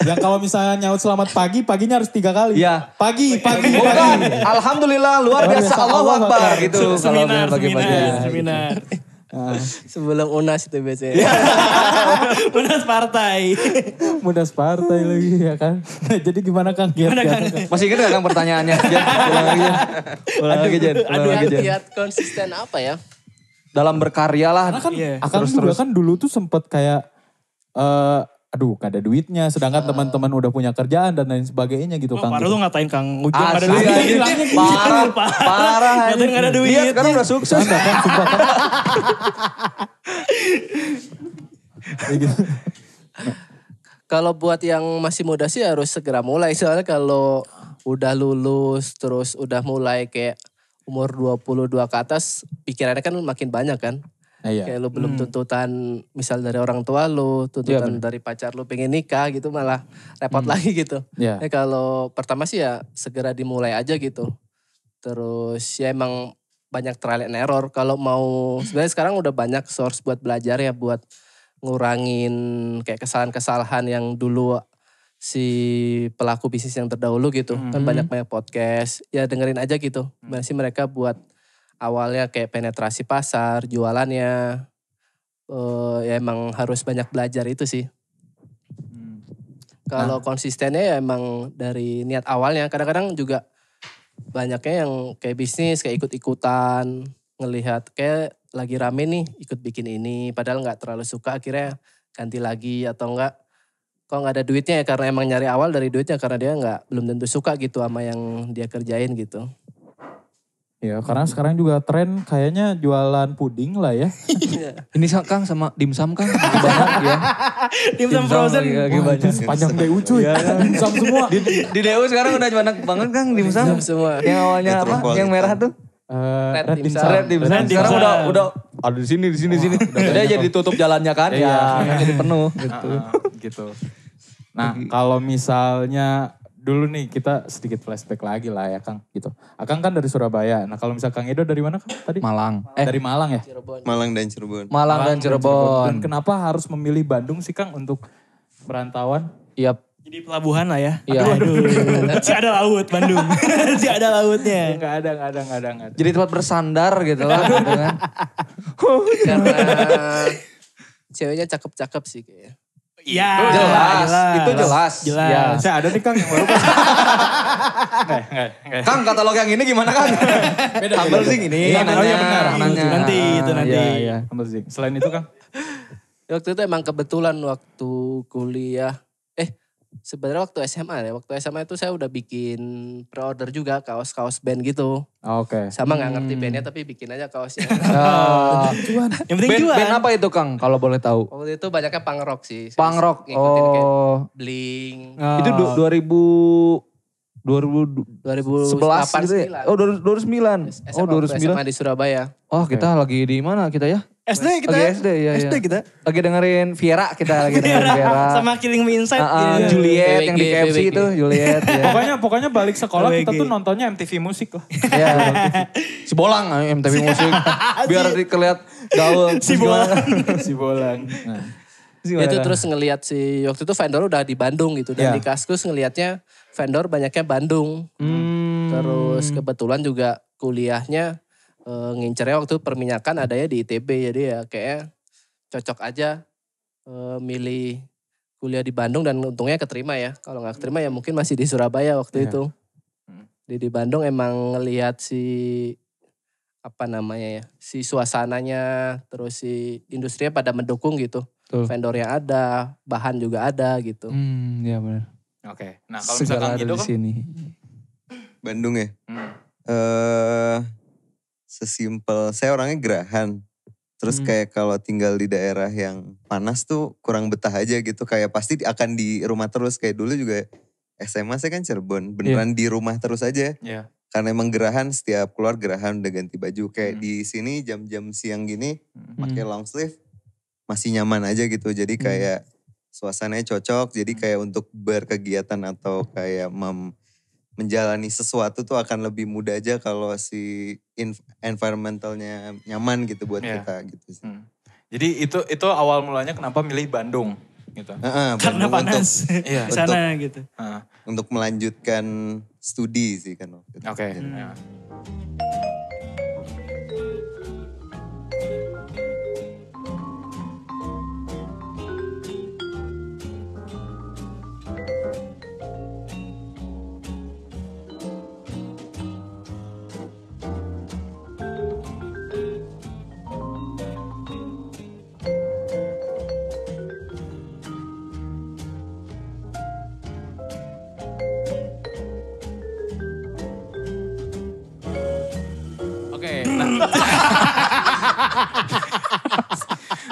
Yang kalau misalnya nyaut selamat pagi, paginya harus tiga kali. Iya. Pagi, iya. pagi, iya. pagi. Bukan. Alhamdulillah, luar biasa, Allah Akbar gitu. Seminar, pagi -pagi. seminar, iya. seminar. Uh. Sebelum UNAS itu biasanya. UNAS partai. UNAS partai lagi ya kan. Jadi gimana Kang Giat? Gimana, kan? Masih ingat gak Kang pertanyaannya? Jan, ulang lagi Jan. Ulang lagi Jen. Ulang lagi, konsisten apa ya? Dalam berkarya lah. Karena kan, yeah. Akang terus, juga terus. kan dulu tuh sempat kayak... Uh, aduh gak ada duitnya sedangkan teman-teman udah punya kerjaan dan lain sebagainya gitu oh, Kang. Parah lu ngatain Kang Ujang gak ada duit. Parah, parah. Ngatain gak ada duit. Dia sekarang udah sukses. Anda kan sumpah kan. Kalau buat yang masih muda sih harus segera mulai soalnya kalau udah lulus terus udah mulai kayak umur 22 ke atas pikirannya kan makin banyak kan. Iya. Kayak lu belum hmm. tuntutan misal dari orang tua lu, tuntutan iya, dari pacar lu pengen nikah gitu malah repot hmm. lagi gitu. Yeah. Ya kalau pertama sih ya segera dimulai aja gitu. Terus ya emang banyak trial and error. Kalau mau sebenarnya sekarang udah banyak source buat belajar ya buat ngurangin kayak kesalahan-kesalahan yang dulu si pelaku bisnis yang terdahulu gitu. Kan -hmm. Kan banyak banyak podcast. Ya dengerin aja gitu. Hmm. Masih mereka buat awalnya kayak penetrasi pasar, jualannya. Uh, ya emang harus banyak belajar itu sih. Hmm. Kalau nah. konsistennya ya emang dari niat awalnya. Kadang-kadang juga banyaknya yang kayak bisnis, kayak ikut-ikutan, ngelihat kayak lagi rame nih ikut bikin ini. Padahal nggak terlalu suka akhirnya ganti lagi atau enggak Kok nggak ada duitnya ya karena emang nyari awal dari duitnya karena dia nggak belum tentu suka gitu sama yang dia kerjain gitu. Ya, karena sekarang juga tren kayaknya jualan puding lah ya. Iya. Ini Kang sama dimsum Kang. Banyak ya. Dimsum frozen. Iya, iya Wah, banyak. Sepanjang DU cuy. Ya, dimsum semua. Di, di DU sekarang udah banyak banget Kang dimsum. semua. Yang awalnya apa? Yang merah tuh. Eh, Red, Dimsum. Red Dimsum. Red Sekarang udah udah ada di sini di sini di sini. Oh. Udah jadi tutup jalannya kan? Iya, jadi penuh gitu. Nah, gitu. Nah, kalau misalnya dulu nih kita sedikit flashback lagi lah ya Kang gitu. Akang kan dari Surabaya. Nah kalau misal Kang Edo dari mana Kang tadi? Malang. Eh dari Malang ya? Cirebon. Malang dan Cirebon. Malang, Malang dan, Cirebon. dan Cirebon. Dan kenapa harus memilih Bandung sih Kang untuk perantauan? Iya. Jadi pelabuhan lah ya. Iya. Aduh, si ada laut Bandung. si ada lautnya. Enggak ada, enggak ada, enggak ada, enggak ada. Jadi tempat bersandar gitu lah. Gitu kan. oh, iya. Karena ceweknya cakep-cakep sih kayaknya. Iya, oh, itu jelas. jelas. Itu jelas. Jelas. Ya. Iya. Saya ada nih Kang yang baru. Kang katalog yang ini gimana Kang? beda, Humble Zing ini. Iya, oh, benar. Nanya. nanti, ah, itu nanti. Iya, ya. Humble Selain itu Kang? Waktu itu emang kebetulan waktu kuliah sebenarnya waktu SMA ya waktu SMA itu saya udah bikin pre-order juga kaos kaos band gitu oh, oke okay. sama nggak hmm. ngerti bandnya tapi bikin aja kaosnya oh. yang penting jual band apa itu kang kalau boleh tahu waktu itu banyaknya punk rock sih punk rock ngikutin oh. kayak bling oh. Ah. itu 2000 2000, 2011 gitu ya? Oh 2009. SMA, oh 2009. SMA di Surabaya. Oh kita okay. lagi di mana kita ya? SD kita. okay, SD ya. SD iya, iya. kita. Lagi dengerin Viera kita lagi dengerin Viera. Sama Killing Me Inside. Uh, uh, Juliet yang di KFC itu Juliet. ya. Pokoknya pokoknya balik sekolah kita tuh nontonnya MTV Musik lah. Iya. si Bolang eh, MTV Musik. Biar dikeliat gaul. Si Bolang. si Bolang. Nah. Itu terus ngelihat si waktu itu vendor udah di Bandung gitu dan yeah. di Kaskus ngelihatnya vendor banyaknya Bandung. Hmm. Terus kebetulan juga kuliahnya uh, ngincernya waktu perminyakan adanya di ITB jadi ya kayak cocok aja uh, milih kuliah di Bandung dan untungnya keterima ya kalau nggak keterima ya mungkin masih di Surabaya waktu yeah. itu hmm. di di Bandung emang ngelihat si apa namanya ya si suasananya terus si industrinya pada mendukung gitu Tuh. vendor yang ada bahan juga ada gitu hmm ya benar oke okay. nah kalau misalkan gitu kan sini Bandung ya hmm. uh, sesimpel saya orangnya gerahan. Terus hmm. kayak kalau tinggal di daerah yang panas tuh kurang betah aja gitu. Kayak pasti akan di rumah terus. Kayak dulu juga SMA saya kan Cirebon. Iya. Beneran yeah. di rumah terus aja. Yeah. Karena emang gerahan setiap keluar gerahan udah ganti baju. Kayak hmm. di sini jam-jam siang gini hmm. pakai hmm. long sleeve masih nyaman aja gitu. Jadi hmm. kayak hmm. suasananya cocok. Jadi hmm. kayak untuk berkegiatan atau kayak mem menjalani sesuatu tuh akan lebih mudah aja kalau si environmentalnya nyaman gitu buat yeah. kita gitu sih. Hmm. Jadi itu itu awal mulanya kenapa milih Bandung gitu. Uh, Bandung Karena panas iya, untuk, iya. sana untuk, gitu. Uh. Untuk melanjutkan studi sih kan waktu itu. Oke. Okay. Iya. Hmm. Yeah.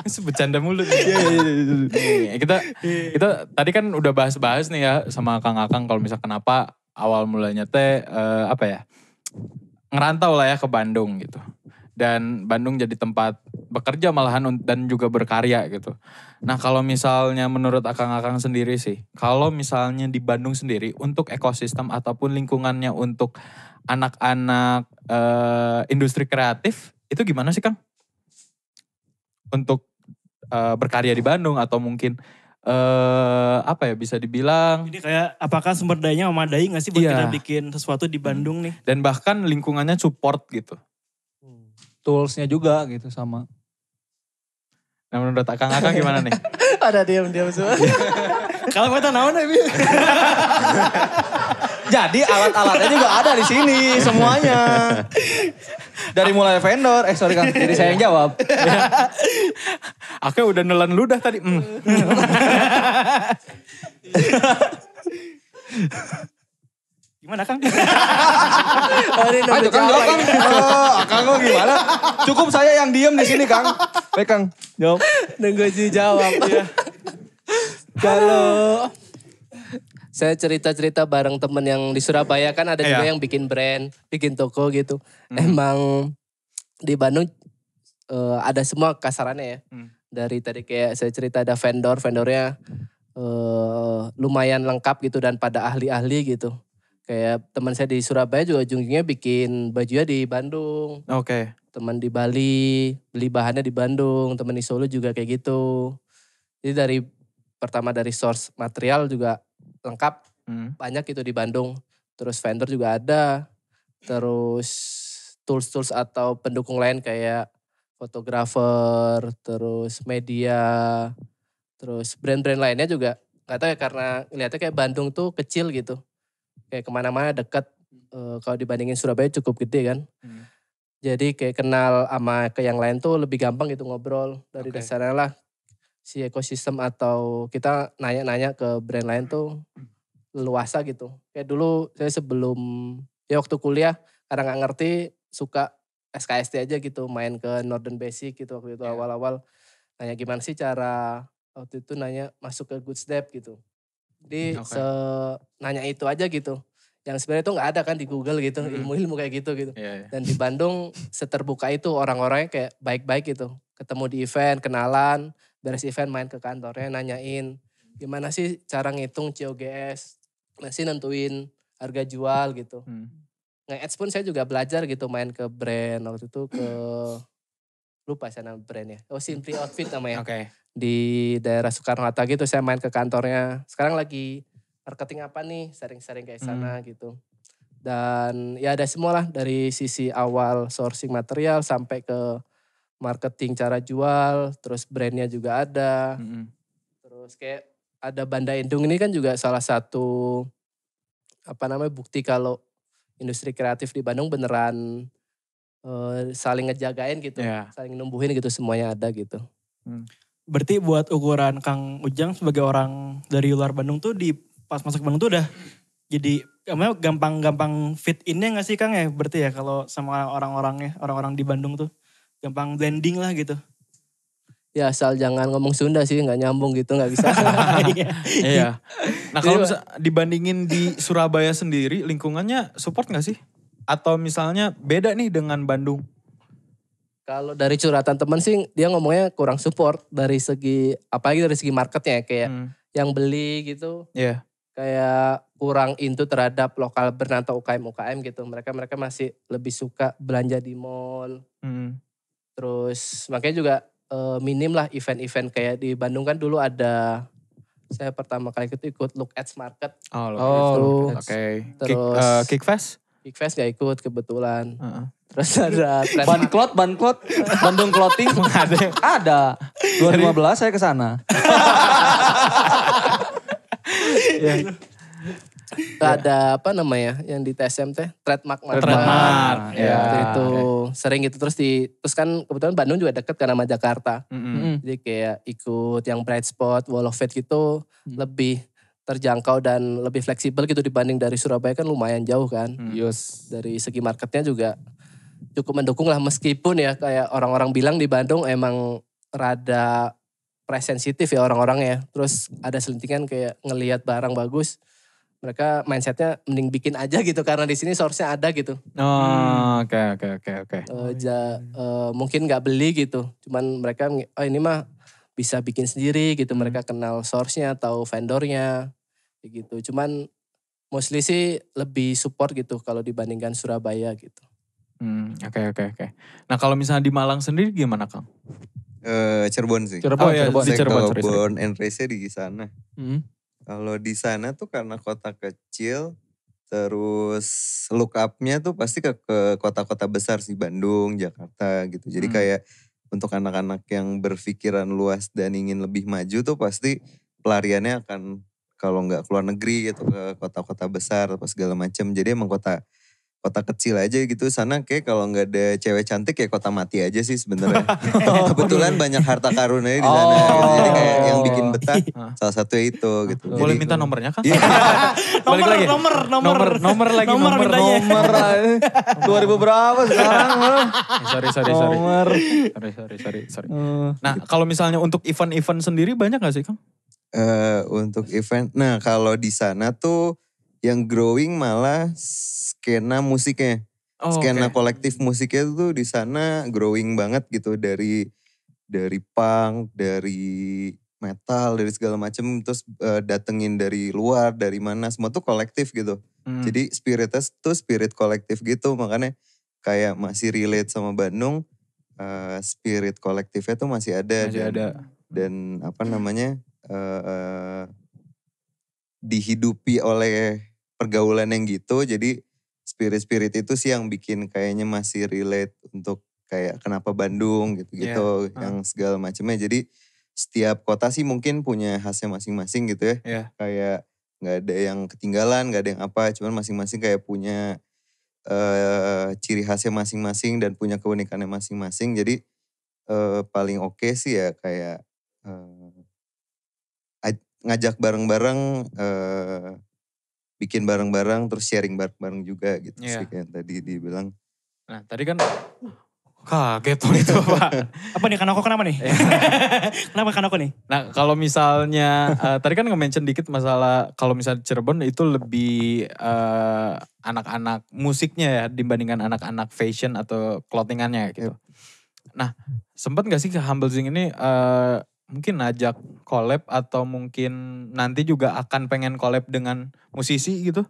Bercanda mulu. Iya, iya, iya. iya. Kita, iya. kita tadi kan udah bahas-bahas nih ya sama Kang Akang kalau misal kenapa awal mulanya teh uh, apa ya ngerantau lah ya ke Bandung gitu dan Bandung jadi tempat bekerja malahan dan juga berkarya gitu. Nah kalau misalnya menurut akang-akang sendiri sih, kalau misalnya di Bandung sendiri untuk ekosistem ataupun lingkungannya untuk anak-anak e, industri kreatif itu gimana sih kang? untuk uh, berkarya di Bandung atau mungkin uh, apa ya bisa dibilang. ini kayak apakah sumber dayanya memadai nggak sih buat iya. kita bikin sesuatu di hmm. Bandung nih? Dan bahkan lingkungannya support gitu. Hmm. Toolsnya juga gitu sama. Nah menurut akang-akang gimana nih? Ada diam-diam semua. Kalau kita naon ya Jadi alat-alatnya juga ada di sini semuanya. Dari mulai vendor, eh sorry Kang, jadi saya yang jawab. Aku udah nelen ludah tadi. Mm. Gimana Kang? Aduh oh, Kang, jawab, Kang. Oh, Kang kok gimana? Cukup saya yang diem di sini Kang. Baik Kang, jawab. Nunggu dijawab. Ya. Kalau saya cerita-cerita bareng temen yang di Surabaya kan ada juga iya. yang bikin brand, bikin toko gitu. Hmm. Emang di Bandung uh, ada semua kasarannya ya. Hmm. Dari tadi kayak saya cerita ada vendor, vendornya uh, lumayan lengkap gitu dan pada ahli-ahli gitu. Kayak teman saya di Surabaya juga ujungnya bikin bajunya di Bandung. Oke. Okay. Teman di Bali beli bahannya di Bandung, teman di Solo juga kayak gitu. Jadi dari pertama dari source material juga lengkap. Hmm. Banyak itu di Bandung. Terus vendor juga ada. Terus tools-tools atau pendukung lain kayak fotografer, terus media, terus brand-brand lainnya juga. nggak tahu ya karena lihatnya kayak Bandung tuh kecil gitu. Kayak kemana-mana dekat. E, eh, kalau dibandingin Surabaya cukup gede kan. Hmm. Jadi kayak kenal sama ke yang lain tuh lebih gampang gitu ngobrol. Dari okay. dasarnya lah si ekosistem atau kita nanya-nanya ke brand lain tuh leluasa gitu. Kayak dulu saya sebelum ya waktu kuliah karena nggak ngerti suka SKST aja gitu main ke Northern Basic gitu waktu itu iya. awal-awal yeah. nanya gimana sih cara waktu itu nanya masuk ke Good Step gitu. Jadi hmm, okay. se nanya itu aja gitu. Yang sebenarnya itu nggak ada kan di Google gitu hmm, hmm. ilmu-ilmu kayak gitu gitu. Yeah, yeah. Dan di Bandung seterbuka itu orang-orangnya kayak baik-baik gitu. Ketemu di event, kenalan, beres event main ke kantornya nanyain gimana sih cara ngitung COGS, masih nentuin harga jual gitu. Hmm. Nge-ads pun saya juga belajar gitu main ke brand waktu itu ke lupa saya nama brandnya. Oh Simply Outfit namanya. Okay. Di daerah Soekarno Hatta gitu saya main ke kantornya. Sekarang lagi marketing apa nih sering-sering kayak hmm. sana hmm. gitu. Dan ya ada semualah dari sisi awal sourcing material sampai ke marketing cara jual, terus brandnya juga ada. Mm -hmm. Terus kayak ada Banda Indung ini kan juga salah satu apa namanya bukti kalau industri kreatif di Bandung beneran uh, saling ngejagain gitu, yeah. saling numbuhin gitu semuanya ada gitu. Hmm. Berarti buat ukuran Kang Ujang sebagai orang dari luar Bandung tuh di pas masuk Bandung tuh udah jadi gampang-gampang fit innya gak sih Kang ya berarti ya kalau sama orang-orangnya orang-orang di Bandung tuh? gampang blending lah gitu ya asal jangan ngomong Sunda sih nggak nyambung gitu nggak bisa iya. iya nah kalau iya. dibandingin di Surabaya sendiri lingkungannya support nggak sih atau misalnya beda nih dengan Bandung kalau dari curhatan temen sih dia ngomongnya kurang support dari segi apalagi dari segi marketnya ya, kayak hmm. yang beli gitu yeah. kayak kurang into terhadap lokal brand atau UKM UKM gitu mereka mereka masih lebih suka belanja di mall hmm Terus makanya juga uh, minim lah event-event kayak di Bandung kan dulu ada saya pertama kali itu ikut Look at Market. Oh, oh oke. Okay. Eh, Terus Kick, uh, Kickfest? Kickfest gak ikut kebetulan. Uh -huh. Terus ada Ban Klot, Ban Klot, Bandung Clothing ada. ada. 2015 saya ke sana. yeah yeah. ada apa namanya yang di TSM teh trademark mark. Trademark. Ya. Yeah. Itu, itu okay. sering gitu terus di terus kan kebetulan Bandung juga deket karena sama Jakarta. Mm -hmm. Jadi kayak ikut yang bright spot, wall of fate gitu mm. lebih terjangkau dan lebih fleksibel gitu dibanding dari Surabaya kan lumayan jauh kan. Mm. Yes. Dari segi marketnya juga cukup mendukung lah meskipun ya kayak orang-orang bilang di Bandung emang rada presensitif ya orang-orang ya. Terus ada selentingan kayak ngelihat barang bagus mereka mindsetnya mending bikin aja gitu karena di sini source-nya ada gitu. Oh, oke oke oke oke. Eh, eh, mungkin nggak beli gitu. Cuman mereka oh ini mah bisa bikin sendiri gitu. Hmm. Mereka kenal source-nya atau vendornya gitu. Cuman mostly sih lebih support gitu kalau dibandingkan Surabaya gitu. Hmm, oke okay, oke okay, oke. Okay. Nah, kalau misalnya di Malang sendiri gimana, Kang? Eh, Cirebon sih. Cirebon, oh, ya, Cirebon. Cirebon, Cirebon, Cirebon and race di sana. Hmm. Kalau di sana tuh karena kota kecil, terus look up-nya tuh pasti ke kota-kota besar sih, Bandung, Jakarta gitu. Jadi hmm. kayak untuk anak-anak yang berpikiran luas dan ingin lebih maju tuh pasti pelariannya akan kalau nggak keluar negeri gitu ke kota-kota besar apa segala macam. Jadi emang kota kota kecil aja gitu sana kayak kalau nggak ada cewek cantik ya kota mati aja sih sebenarnya oh. kebetulan banyak harta karunnya di sana gitu. oh. gitu. jadi kayak yang bikin betah iya. salah satu ya itu gitu boleh jadi, minta nomornya kan nomor, iya. nomor, lagi. nomor nomor nomor nomor lagi nomor nomor, nomor, nomor 2000 berapa sekarang eh, sorry sorry sorry sorry sorry sorry, sorry. nah kalau misalnya untuk event-event sendiri banyak gak sih kang uh, untuk event nah kalau di sana tuh yang growing malah skena musiknya. Oh, skena okay. kolektif musiknya tuh di sana growing banget gitu dari dari punk, dari metal, dari segala macam terus uh, datengin dari luar, dari mana semua tuh kolektif gitu. Hmm. Jadi spiritnya tuh spirit kolektif gitu makanya kayak masih relate sama Bandung uh, spirit kolektifnya tuh masih ada masih dan, ada. dan apa namanya uh, uh, dihidupi oleh pergaulan yang gitu jadi spirit-spirit itu sih yang bikin kayaknya masih relate untuk kayak kenapa Bandung iya, gitu-gitu yeah. yang segala macamnya jadi setiap kota sih mungkin punya khasnya masing-masing gitu ya yeah. kayak nggak ada yang ketinggalan nggak ada yang apa cuman masing-masing kayak punya uh, ciri khasnya masing-masing dan punya keunikannya masing-masing jadi uh, paling oke okay sih ya kayak uh, ngajak bareng-bareng uh, bikin bareng-bareng terus sharing bareng-bareng juga gitu yeah. sih iya. kayak tadi dibilang. Nah tadi kan kaget tuh itu pak. apa nih kanoko kenapa nih? Iya. kenapa kanoko nih? Nah kalau misalnya uh, tadi kan nge-mention dikit masalah kalau misalnya Cirebon itu lebih anak eh, anak-anak musiknya ya dibandingkan anak-anak fashion atau clothingannya gitu. Yep. Nah sempat gak sih ke humble zing ini uh, mungkin ajak collab atau mungkin nanti juga akan pengen collab dengan musisi gitu?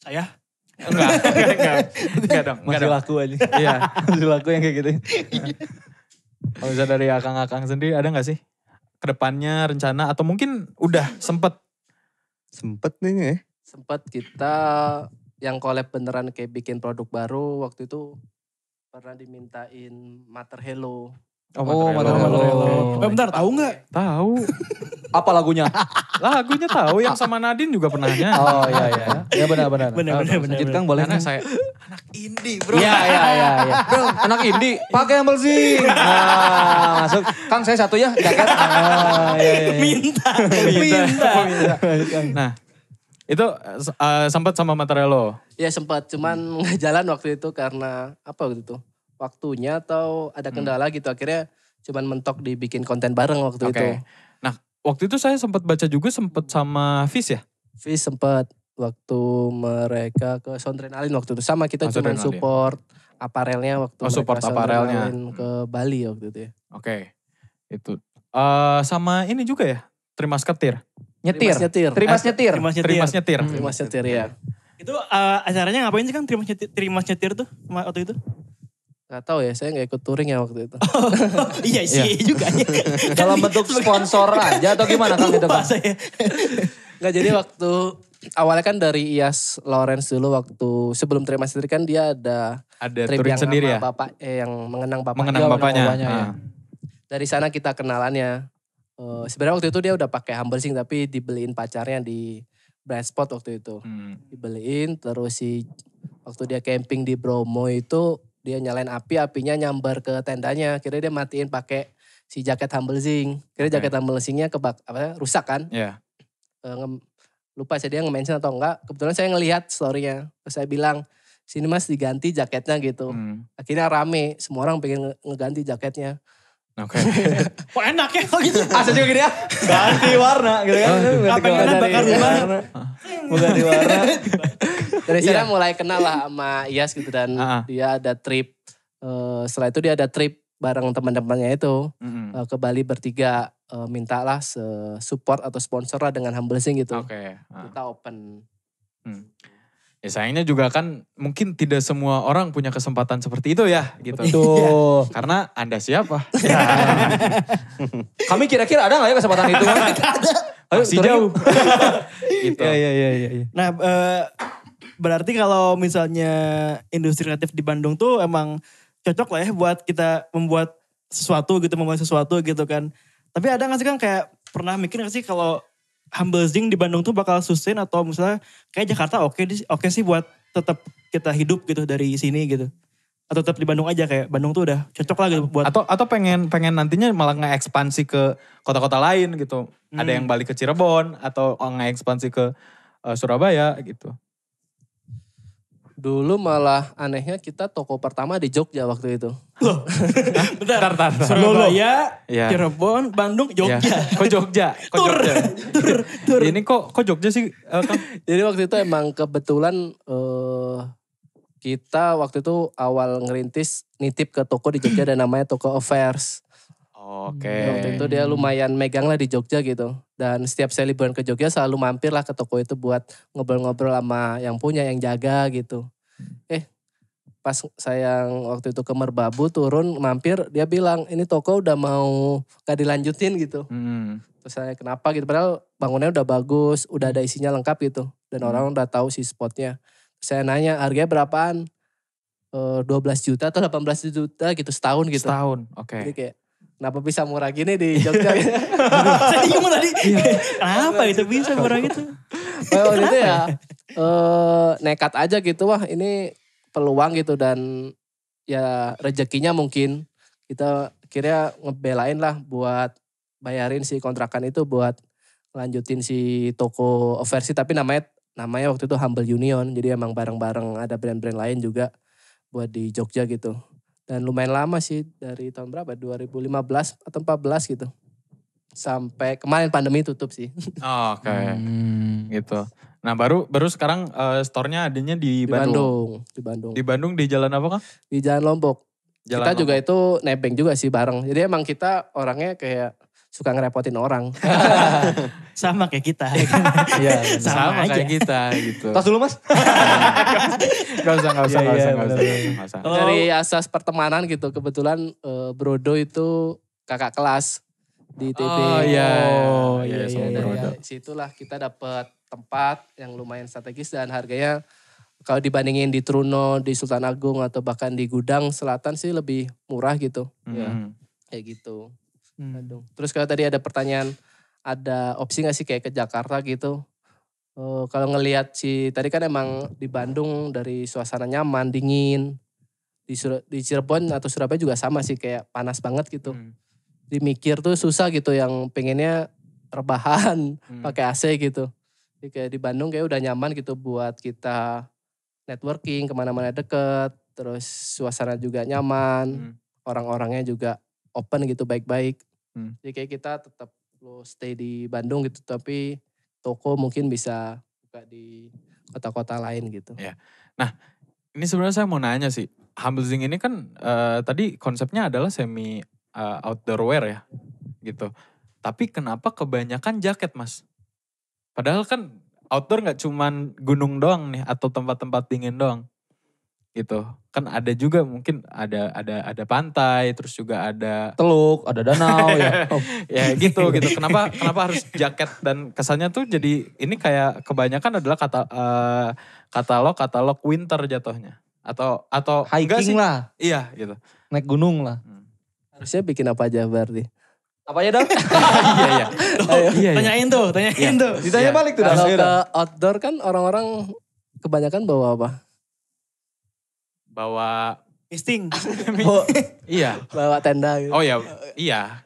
Saya? Enggak, enggak, enggak, enggak dong. Enggak laku dong. aja. Iya. iya, masih laku yang kayak gitu. Kalau bisa dari akang-akang sendiri ada enggak sih? Kedepannya rencana atau mungkin udah sempet? Sempet nih ya. Sempet kita yang collab beneran kayak bikin produk baru waktu itu pernah dimintain Mater Hello Oh, oh Matarello. Matarello. Eh, bentar, tahu nggak? Tahu. Apa lagunya? lagunya tahu yang sama Nadine juga pernah nyanyi. Oh iya iya. Ya benar benar. Benar benar benar. Kang boleh nanya saya anak indie, Bro. Iya iya iya ya. Bro, anak indie pakai yang sih. Nah, masuk. Kang saya satu ya, jaket. Ah, iya, iya, iya. Minta. Minta. Minta. Nah, itu uh, eh, sempat sama Matarello? Iya sempat, cuman jalan waktu itu karena apa gitu itu? waktunya atau ada hmm. kendala hmm. gitu akhirnya cuman mentok dibikin konten bareng waktu okay. itu. Nah, waktu itu saya sempat baca juga sempat sama Fis ya? Fis sempat waktu mereka ke Sondrenalin waktu itu sama kita oh, cuman support aparelnya waktu oh, support aparelnya hmm. ke Bali waktu itu ya. Oke. Okay. Itu uh, sama ini juga ya, Trimas Ketir. Nyetir. Trimas Nyetir. Trimas eh, Nyetir. Trimas Nyetir. Trimas Nyetir, Trimas nyetir ya. Itu uh, acaranya ngapain sih kan Trimas Nyetir, Trimas Nyetir tuh waktu itu? Gak tau ya, saya gak ikut touring ya waktu itu. Oh, iya sih iya. Iya juga. Ya. Dalam bentuk sponsor aja atau gimana kan itu kan? Saya. Gak jadi waktu awalnya kan dari Ias Lawrence dulu waktu sebelum terima sendiri kan dia ada ada trip yang sendiri ya. Bapak eh, yang mengenang bapak mengenang dia, bapaknya. ya. Ah. Dari sana kita kenalannya. Uh, sebenarnya waktu itu dia udah pakai humble sing tapi dibeliin pacarnya di spot waktu itu. Hmm. Dibeliin terus si waktu dia camping di Bromo itu dia nyalain api apinya nyambar ke tendanya kira dia matiin pakai si jaket humble zing kira okay. jaket humble zingnya kebak apa rusak kan yeah. Iya. e, lupa saya dia nge-mention atau enggak kebetulan saya ngelihat storynya terus saya bilang sini mas diganti jaketnya gitu hmm. akhirnya rame semua orang pengen ngeganti jaketnya Oke. Okay. enak ya kalau gitu. Asal juga gini ya. Ganti warna gitu kan. Oh, iya. Apa yang bakar rumah. Bukan di warna. Dari iya. sana mulai kenal lah sama Ias gitu dan uh ah, -huh. Ah. dia ada trip. Uh, setelah itu dia ada trip bareng teman-temannya itu mm -hmm. uh, ke Bali bertiga uh, eh, mintalah support atau sponsor lah dengan humble sing gitu. Oke. Okay. Uh. Kita open. Hmm. Ya sayangnya juga kan mungkin tidak semua orang punya kesempatan seperti itu ya gitu. Betul. Karena Anda siapa? Ya. Kami kira-kira ada nggak ya kesempatan itu? ada. Masih jauh. gitu. Ya, ya, ya, ya. Nah eh, berarti kalau misalnya industri kreatif di Bandung tuh emang cocok lah ya buat kita membuat sesuatu gitu, membuat sesuatu gitu kan. Tapi ada gak sih kan kayak pernah mikir gak sih kalau Humblezing di Bandung tuh bakal sustain atau misalnya kayak Jakarta oke okay, oke okay sih buat tetap kita hidup gitu dari sini gitu atau tetap di Bandung aja kayak Bandung tuh udah cocok lah gitu buat atau atau pengen pengen nantinya malah ekspansi ke kota-kota lain gitu hmm. ada yang balik ke Cirebon atau ekspansi ke uh, Surabaya gitu Dulu malah anehnya kita toko pertama di Jogja waktu itu. Loh, bentar. bentar, bentar. Surabaya, ya. Cirebon, Bandung, iya. Jogja. Ya. Kok Jogja? Kok Jogja? tur, tur. Ini kok, kok Jogja sih? Eh, Jadi waktu itu emang kebetulan uh, kita waktu itu awal ngerintis nitip ke toko di Jogja dan namanya Toko Affairs. Oke. Okay. Ya, waktu itu dia lumayan megang lah di Jogja gitu. Dan setiap saya liburan ke Jogja selalu mampir lah ke toko itu buat ngobrol-ngobrol sama yang punya, yang jaga gitu. Hmm. Eh pas saya waktu itu ke Merbabu turun mampir dia bilang ini toko udah mau gak dilanjutin gitu. Hmm. Terus saya kenapa gitu padahal bangunnya udah bagus, udah ada hmm. isinya lengkap gitu. Dan hmm. orang udah tahu si spotnya. Terus saya nanya harganya berapaan? Eh, dua 12 juta atau 18 juta gitu setahun gitu. Setahun, oke. Okay. Jadi kayak Kenapa bisa murah gini di Jogja? Saya bingung tadi. Kenapa iya. itu bisa murah gitu? Well, itu ya e, nekat aja gitu wah ini peluang gitu dan ya rezekinya mungkin kita kira ngebelain lah buat bayarin si kontrakan itu buat lanjutin si toko versi tapi namanya namanya waktu itu Humble Union jadi emang bareng-bareng ada brand-brand lain juga buat di Jogja gitu dan lumayan lama sih dari tahun berapa? 2015 atau 14 gitu. Sampai kemarin pandemi tutup sih. Oh, Oke. Okay. Hmm. Gitu. Nah baru baru sekarang uh, store-nya adanya di, di Bandung. Bandung. Di Bandung. Di Bandung di jalan apa kah? Di jalan Lombok. Jalan kita Lombok. juga itu nebeng juga sih bareng. Jadi emang kita orangnya kayak suka ngerepotin orang. sama kayak kita. Iya, sama, iya, iya. sama kayak iya. kita gitu. Tos dulu mas. gak usah, gak usah, gak usah, gak usah. Dari asas pertemanan gitu, kebetulan uh, Brodo itu kakak kelas di TV. Oh iya, oh, iya, iya, iya, iya, Situlah kita dapat tempat yang lumayan strategis dan harganya kalau dibandingin di Truno, di Sultan Agung atau bahkan di Gudang Selatan sih lebih murah gitu. Mm -hmm. Ya, kayak gitu. Hmm. Bandung. Terus kalau tadi ada pertanyaan ada opsi nggak sih kayak ke Jakarta gitu? Uh, kalau ngelihat si tadi kan emang di Bandung dari suasana nyaman, dingin. Di Sur di Cirebon atau Surabaya juga sama sih kayak panas banget gitu. Hmm. Dimikir tuh susah gitu yang pengennya rebahan, hmm. pakai AC gitu. Jadi kayak di Bandung kayak udah nyaman gitu buat kita networking kemana-mana deket, terus suasana juga nyaman, hmm. orang-orangnya juga open gitu baik-baik. Hmm. Jadi kayak kita tetap lo stay di Bandung gitu, tapi toko mungkin bisa buka di kota-kota lain gitu. Ya. Nah, ini sebenarnya saya mau nanya sih, Humblezing ini kan uh, tadi konsepnya adalah semi uh, eh, outdoor wear ya, gitu. Tapi kenapa kebanyakan jaket mas? Padahal kan outdoor nggak cuman gunung doang nih atau tempat-tempat dingin doang gitu kan ada juga mungkin ada ada ada pantai terus juga ada teluk ada danau ya oh. ya gitu gitu kenapa kenapa harus jaket dan kesannya tuh jadi ini kayak kebanyakan adalah kata uh, katalog katalog winter jatuhnya atau atau hiking sih? lah iya gitu naik gunung lah hmm. harusnya bikin apa aja berarti apa aja dong? iya, iya. iya, iya. Tanyain tuh, tanyain iya. tuh. Iya. Ditanya iya. balik tuh. Kalau ke outdoor kan orang-orang kebanyakan bawa apa? bawa misting. oh, iya. Bawa tenda gitu. Oh ya, iya.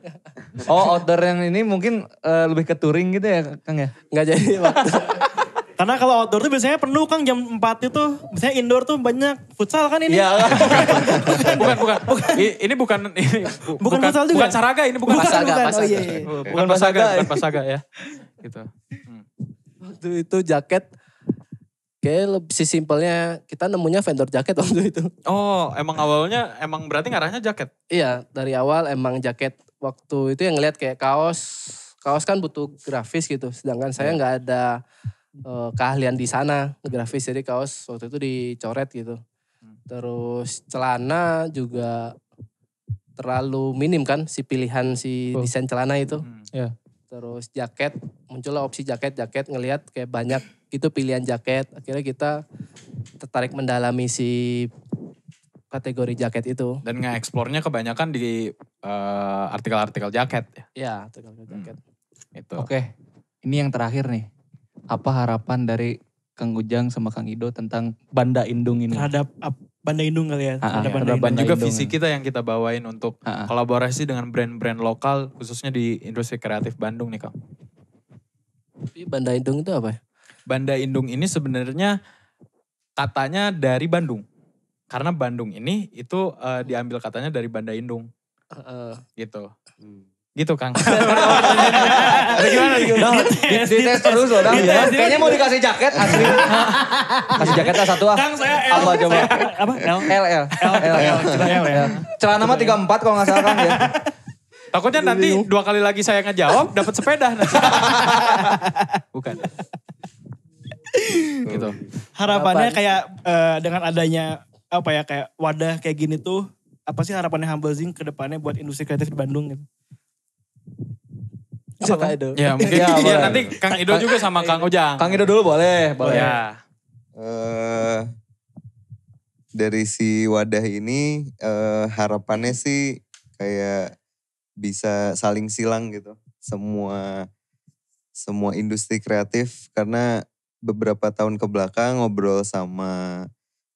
oh outdoor yang ini mungkin uh, lebih ke touring gitu ya Kang ya? nggak jadi waktu. Karena kalau outdoor tuh biasanya penuh Kang jam 4 itu. Biasanya indoor tuh banyak futsal kan ini. Iya. bukan, bukan, bukan. I, ini bukan ini bu, bukan, bukan futsal juga. Bukan saraga ini bukan, bukan pasaga, bukan. pasaga. Oh, iya, iya. Bukan pasaga, bukan pasaga ya. Gitu. Hmm. Waktu itu jaket Kayak lebih si simpelnya kita nemunya vendor jaket waktu itu. Oh, emang awalnya emang berarti ngarahnya jaket? Iya, dari awal emang jaket waktu itu yang ngeliat kayak kaos. Kaos kan butuh grafis gitu, sedangkan saya iya. nggak ada uh, keahlian di sana grafis jadi kaos waktu itu dicoret gitu hmm. terus celana juga terlalu minim kan si pilihan si desain celana itu hmm. yeah. terus jaket muncullah opsi jaket jaket ngelihat kayak banyak itu pilihan jaket akhirnya kita tertarik mendalami si kategori jaket itu dan nge-explore-nya kebanyakan di uh, artikel-artikel jaket ya iya, artikel-artikel hmm. jaket hmm. itu oke ini yang terakhir nih apa harapan dari Kang Ujang sama Kang Ido tentang Banda Indung ini terhadap Banda Indung kali ya. Ah, Ada ah. Banda, Banda Indung. juga visi kita yang kita bawain untuk Ha-ha. Ah. kolaborasi dengan brand-brand lokal khususnya di industri kreatif Bandung nih Kang. Banda Indung itu apa ya? Banda Indung ini sebenarnya katanya dari Bandung. Karena Bandung ini itu uh, diambil katanya dari Banda Indung. Uh, uh. Gitu. Hmm. Gitu Kang. gimana? gimana? Di, tes terus loh. Kayaknya mau dikasih jaket asli. Kasih jaketnya satu ah. Kang saya L. Apa coba? Apa? L. L. L. L. L. Celana mah 34 kalau gak salah kan ya. Takutnya nanti dua kali lagi saya ngejawab dapat sepeda. Bukan. gitu. Harapannya Harapan. kayak uh, dengan adanya apa ya kayak wadah kayak gini tuh apa sih harapannya Humble Zing ke depannya buat industri kreatif di Bandung gitu? Siapa kan? Edo? Ya mungkin ya, ya, nanti Kang Edo juga sama Kang Ujang. Kang Edo dulu boleh, iya. boleh. ya. Uh, dari si wadah ini uh, harapannya sih kayak bisa saling silang gitu semua semua industri kreatif karena beberapa tahun ke belakang ngobrol sama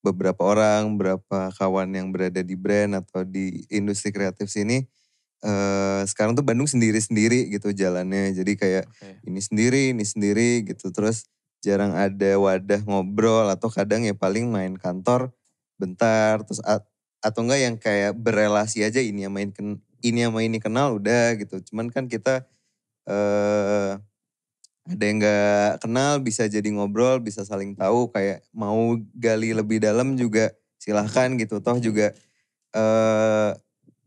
beberapa orang, beberapa kawan yang berada di brand atau di industri kreatif sini. Uh, sekarang tuh Bandung sendiri-sendiri gitu jalannya. Jadi kayak okay. ini sendiri, ini sendiri gitu. Terus jarang ada wadah ngobrol atau kadang ya paling main kantor bentar. Terus at, atau enggak yang kayak berelasi aja ini yang main ini sama ini kenal udah gitu. Cuman kan kita eh ada yang nggak kenal bisa jadi ngobrol bisa saling tahu kayak mau gali lebih dalam juga silahkan gitu toh juga eh,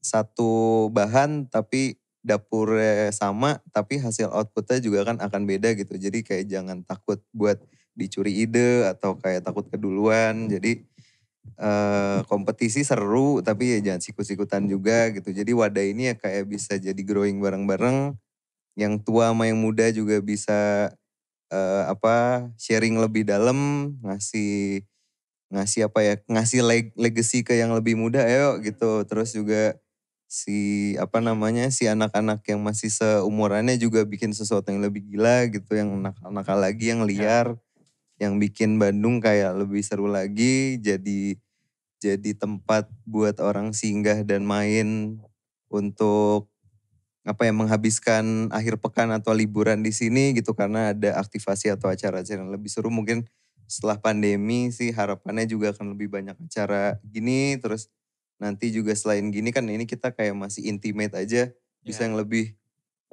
satu bahan tapi dapur sama tapi hasil outputnya juga kan akan beda gitu jadi kayak jangan takut buat dicuri ide atau kayak takut keduluan jadi eh, kompetisi seru tapi ya jangan sikut-sikutan juga gitu jadi wadah ini ya kayak bisa jadi growing bareng-bareng yang tua sama yang muda juga bisa uh, apa sharing lebih dalam, ngasih ngasih apa ya, ngasih leg legacy ke yang lebih muda ayo gitu. Terus juga si apa namanya si anak-anak yang masih seumurannya juga bikin sesuatu yang lebih gila gitu yang anak-anak lagi yang ya. liar yang bikin Bandung kayak lebih seru lagi jadi jadi tempat buat orang singgah dan main untuk apa ya menghabiskan akhir pekan atau liburan di sini gitu karena ada aktivasi atau acara-acara yang lebih seru mungkin setelah pandemi sih harapannya juga akan lebih banyak acara gini terus nanti juga selain gini kan ini kita kayak masih intimate aja yeah. bisa ya. yang lebih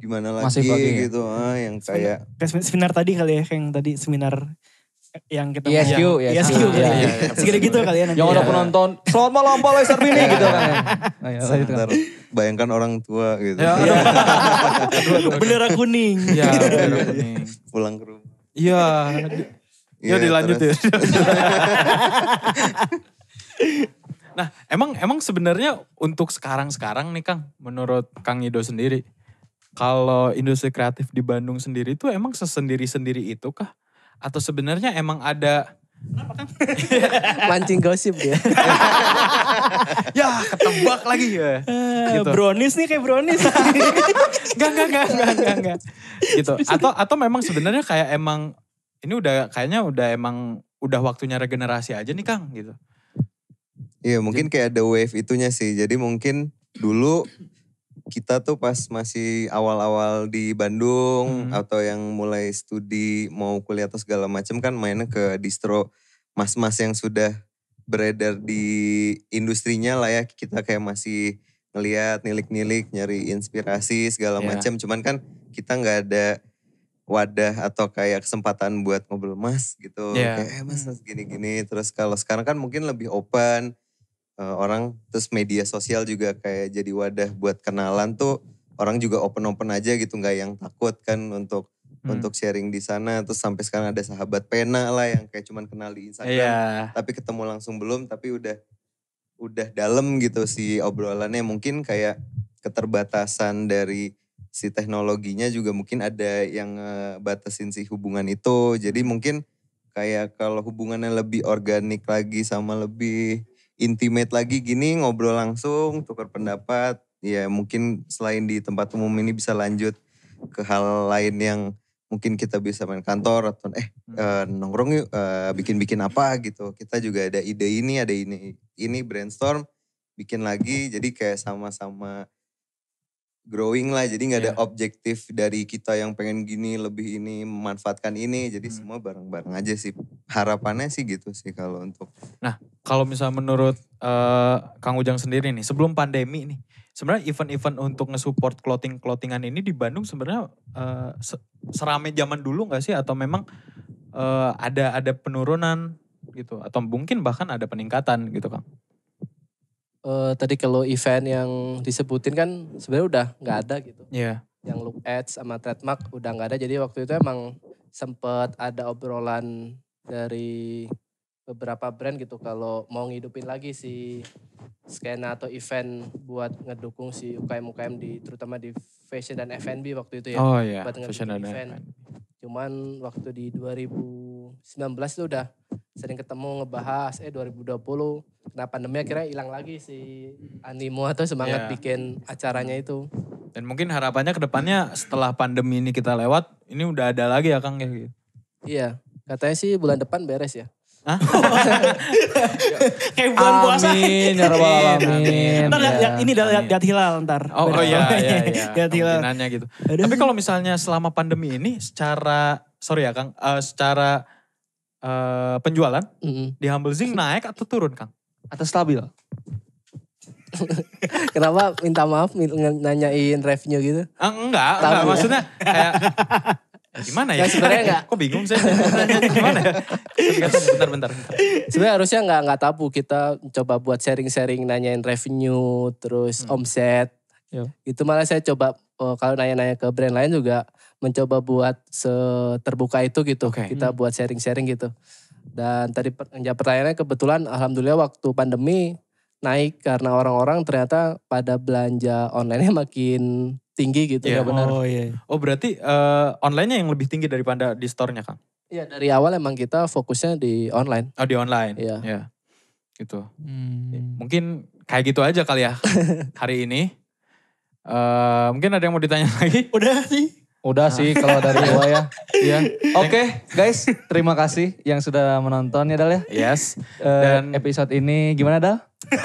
gimana lagi, masih ya? gitu ya? ah, yang kayak kayak seminar tadi kali ya yang tadi seminar yang kita yes, punya. ESQ. ESQ. yes, ya. iya, iya. gitu kali ya nanti. Yang ya. udah penonton, selamat malam Pak Lester Bini iya. gitu kan. Nah, Ntar, bayangkan orang tua gitu. Ya, bendera kuning. Ya, bendera kuning. Pulang ke rumah. Iya. Ya, dilanjut ya. nah, emang emang sebenarnya untuk sekarang-sekarang nih Kang, menurut Kang Ido sendiri, kalau industri kreatif di Bandung sendiri itu emang sesendiri-sendiri itu kah? atau sebenarnya emang ada Kenapa kan? Mancing gosip dia. ya ketebak lagi ya. Uh, gitu. Brownies nih kayak brownies. gak, gak, gak, gak, gak, gak. Gitu. Atau, atau memang sebenarnya kayak emang, ini udah kayaknya udah emang, udah waktunya regenerasi aja nih Kang gitu. Iya mungkin kayak ada wave itunya sih. Jadi mungkin dulu kita tuh pas masih awal-awal di Bandung hmm. atau yang mulai studi mau kuliah atau segala macam kan mainnya ke distro mas-mas yang sudah beredar di industrinya lah ya kita kayak masih ngelihat nilik-nilik nyari inspirasi segala yeah. macam cuman kan kita nggak ada wadah atau kayak kesempatan buat ngobrol mas gitu yeah. kayak eh, mas hmm. mas gini-gini terus kalau sekarang kan mungkin lebih open uh, orang terus media sosial juga kayak jadi wadah buat kenalan tuh orang juga open open aja gitu nggak yang takut kan untuk hmm. untuk sharing di sana terus sampai sekarang ada sahabat pena lah yang kayak cuman kenal di Instagram yeah. tapi ketemu langsung belum tapi udah udah dalam gitu si obrolannya mungkin kayak keterbatasan dari si teknologinya juga mungkin ada yang eh, batasin si hubungan itu jadi mungkin kayak kalau hubungannya lebih organik lagi sama lebih intimate lagi gini ngobrol langsung tukar pendapat ya mungkin selain di tempat umum ini bisa lanjut ke hal lain yang mungkin kita bisa main kantor atau eh uh, nongkrong yuk uh, bikin-bikin apa gitu kita juga ada ide ini ada ini ini brainstorm bikin lagi jadi kayak sama-sama growing lah jadi nggak ada iya. objektif dari kita yang pengen gini lebih ini memanfaatkan ini jadi hmm. semua bareng-bareng aja sih harapannya sih gitu sih kalau untuk nah kalau misalnya menurut uh, Kang Ujang sendiri nih sebelum pandemi nih sebenarnya event-event untuk ngesupport clothing clothingan ini di Bandung sebenarnya uh, serame zaman dulu nggak sih atau memang uh, ada ada penurunan gitu atau mungkin bahkan ada peningkatan gitu Kang uh, tadi kalau event yang disebutin kan sebenarnya udah nggak ada gitu. Iya. Yeah. Yang look ads sama trademark udah nggak ada. Jadi waktu itu emang sempet ada obrolan dari beberapa brand gitu kalau mau ngidupin lagi si skena atau event buat ngedukung si UKM UKM di terutama di fashion dan F&B waktu itu ya. Oh iya. Buat fashion dan event. Cuman waktu di 2019 itu udah sering ketemu ngebahas eh 2020 Nah pandemi akhirnya hmm. hilang lagi si animo atau semangat yeah. bikin acaranya itu. Dan mungkin harapannya kedepannya setelah pandemi ini kita lewat, ini udah ada lagi ya Kang ya? Iya, katanya sih bulan depan beres ya. Hah? Kayak bulan puasa. Amin, ya rabbal iya. alamin. Ntar ya, ini lihat, lihat hilal ntar. Oh, oh iya, iya, iya. hilal. Nanya gitu. Tapi kalau misalnya selama pandemi ini secara, sorry ya Kang, uh, secara uh, penjualan mm -hmm. di Humble Zing naik atau turun Kang? atau stabil? Kenapa minta maaf nanyain revenue gitu? Ah, enggak, Tahu enggak. Ya? Maksudnya kayak gimana ya? Nah, sebenarnya enggak. Kok bingung saya? gimana ya? Bentar, bentar, bentar. Sebenarnya harusnya enggak, enggak tabu. Kita coba buat sharing-sharing nanyain revenue, terus hmm. omset. Yeah. Itu malah saya coba oh, kalau nanya-nanya ke brand lain juga mencoba buat seterbuka itu gitu. Okay. Kita hmm. buat sharing-sharing gitu. Dan tadi yang pertanyaannya kebetulan alhamdulillah waktu pandemi naik karena orang-orang ternyata pada belanja online-nya makin tinggi gitu yeah. ya iya, benar. Oh iya. Oh berarti uh, online-nya yang lebih tinggi daripada di store-nya kan? Iya dari awal emang kita fokusnya di online. Oh di online. Iya. Yeah. Yeah. Gitu. Hmm. Mungkin kayak gitu aja kali ya hari ini. Uh, mungkin ada yang mau ditanya lagi? Udah sih. Udah nah. sih kalau dari gue ya. ya. Oke okay, guys, terima kasih yang sudah menonton ya Dal ya. Yes. Eh, dan episode ini gimana Dal?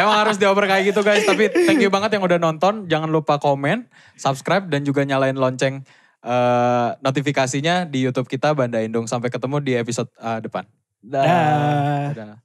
Emang harus dioper kayak gitu guys, tapi thank you banget yang udah nonton. Jangan lupa komen, subscribe dan juga nyalain lonceng uh, notifikasinya di YouTube kita Banda Indung. Sampai ketemu di episode uh, depan. Dah. Da. da.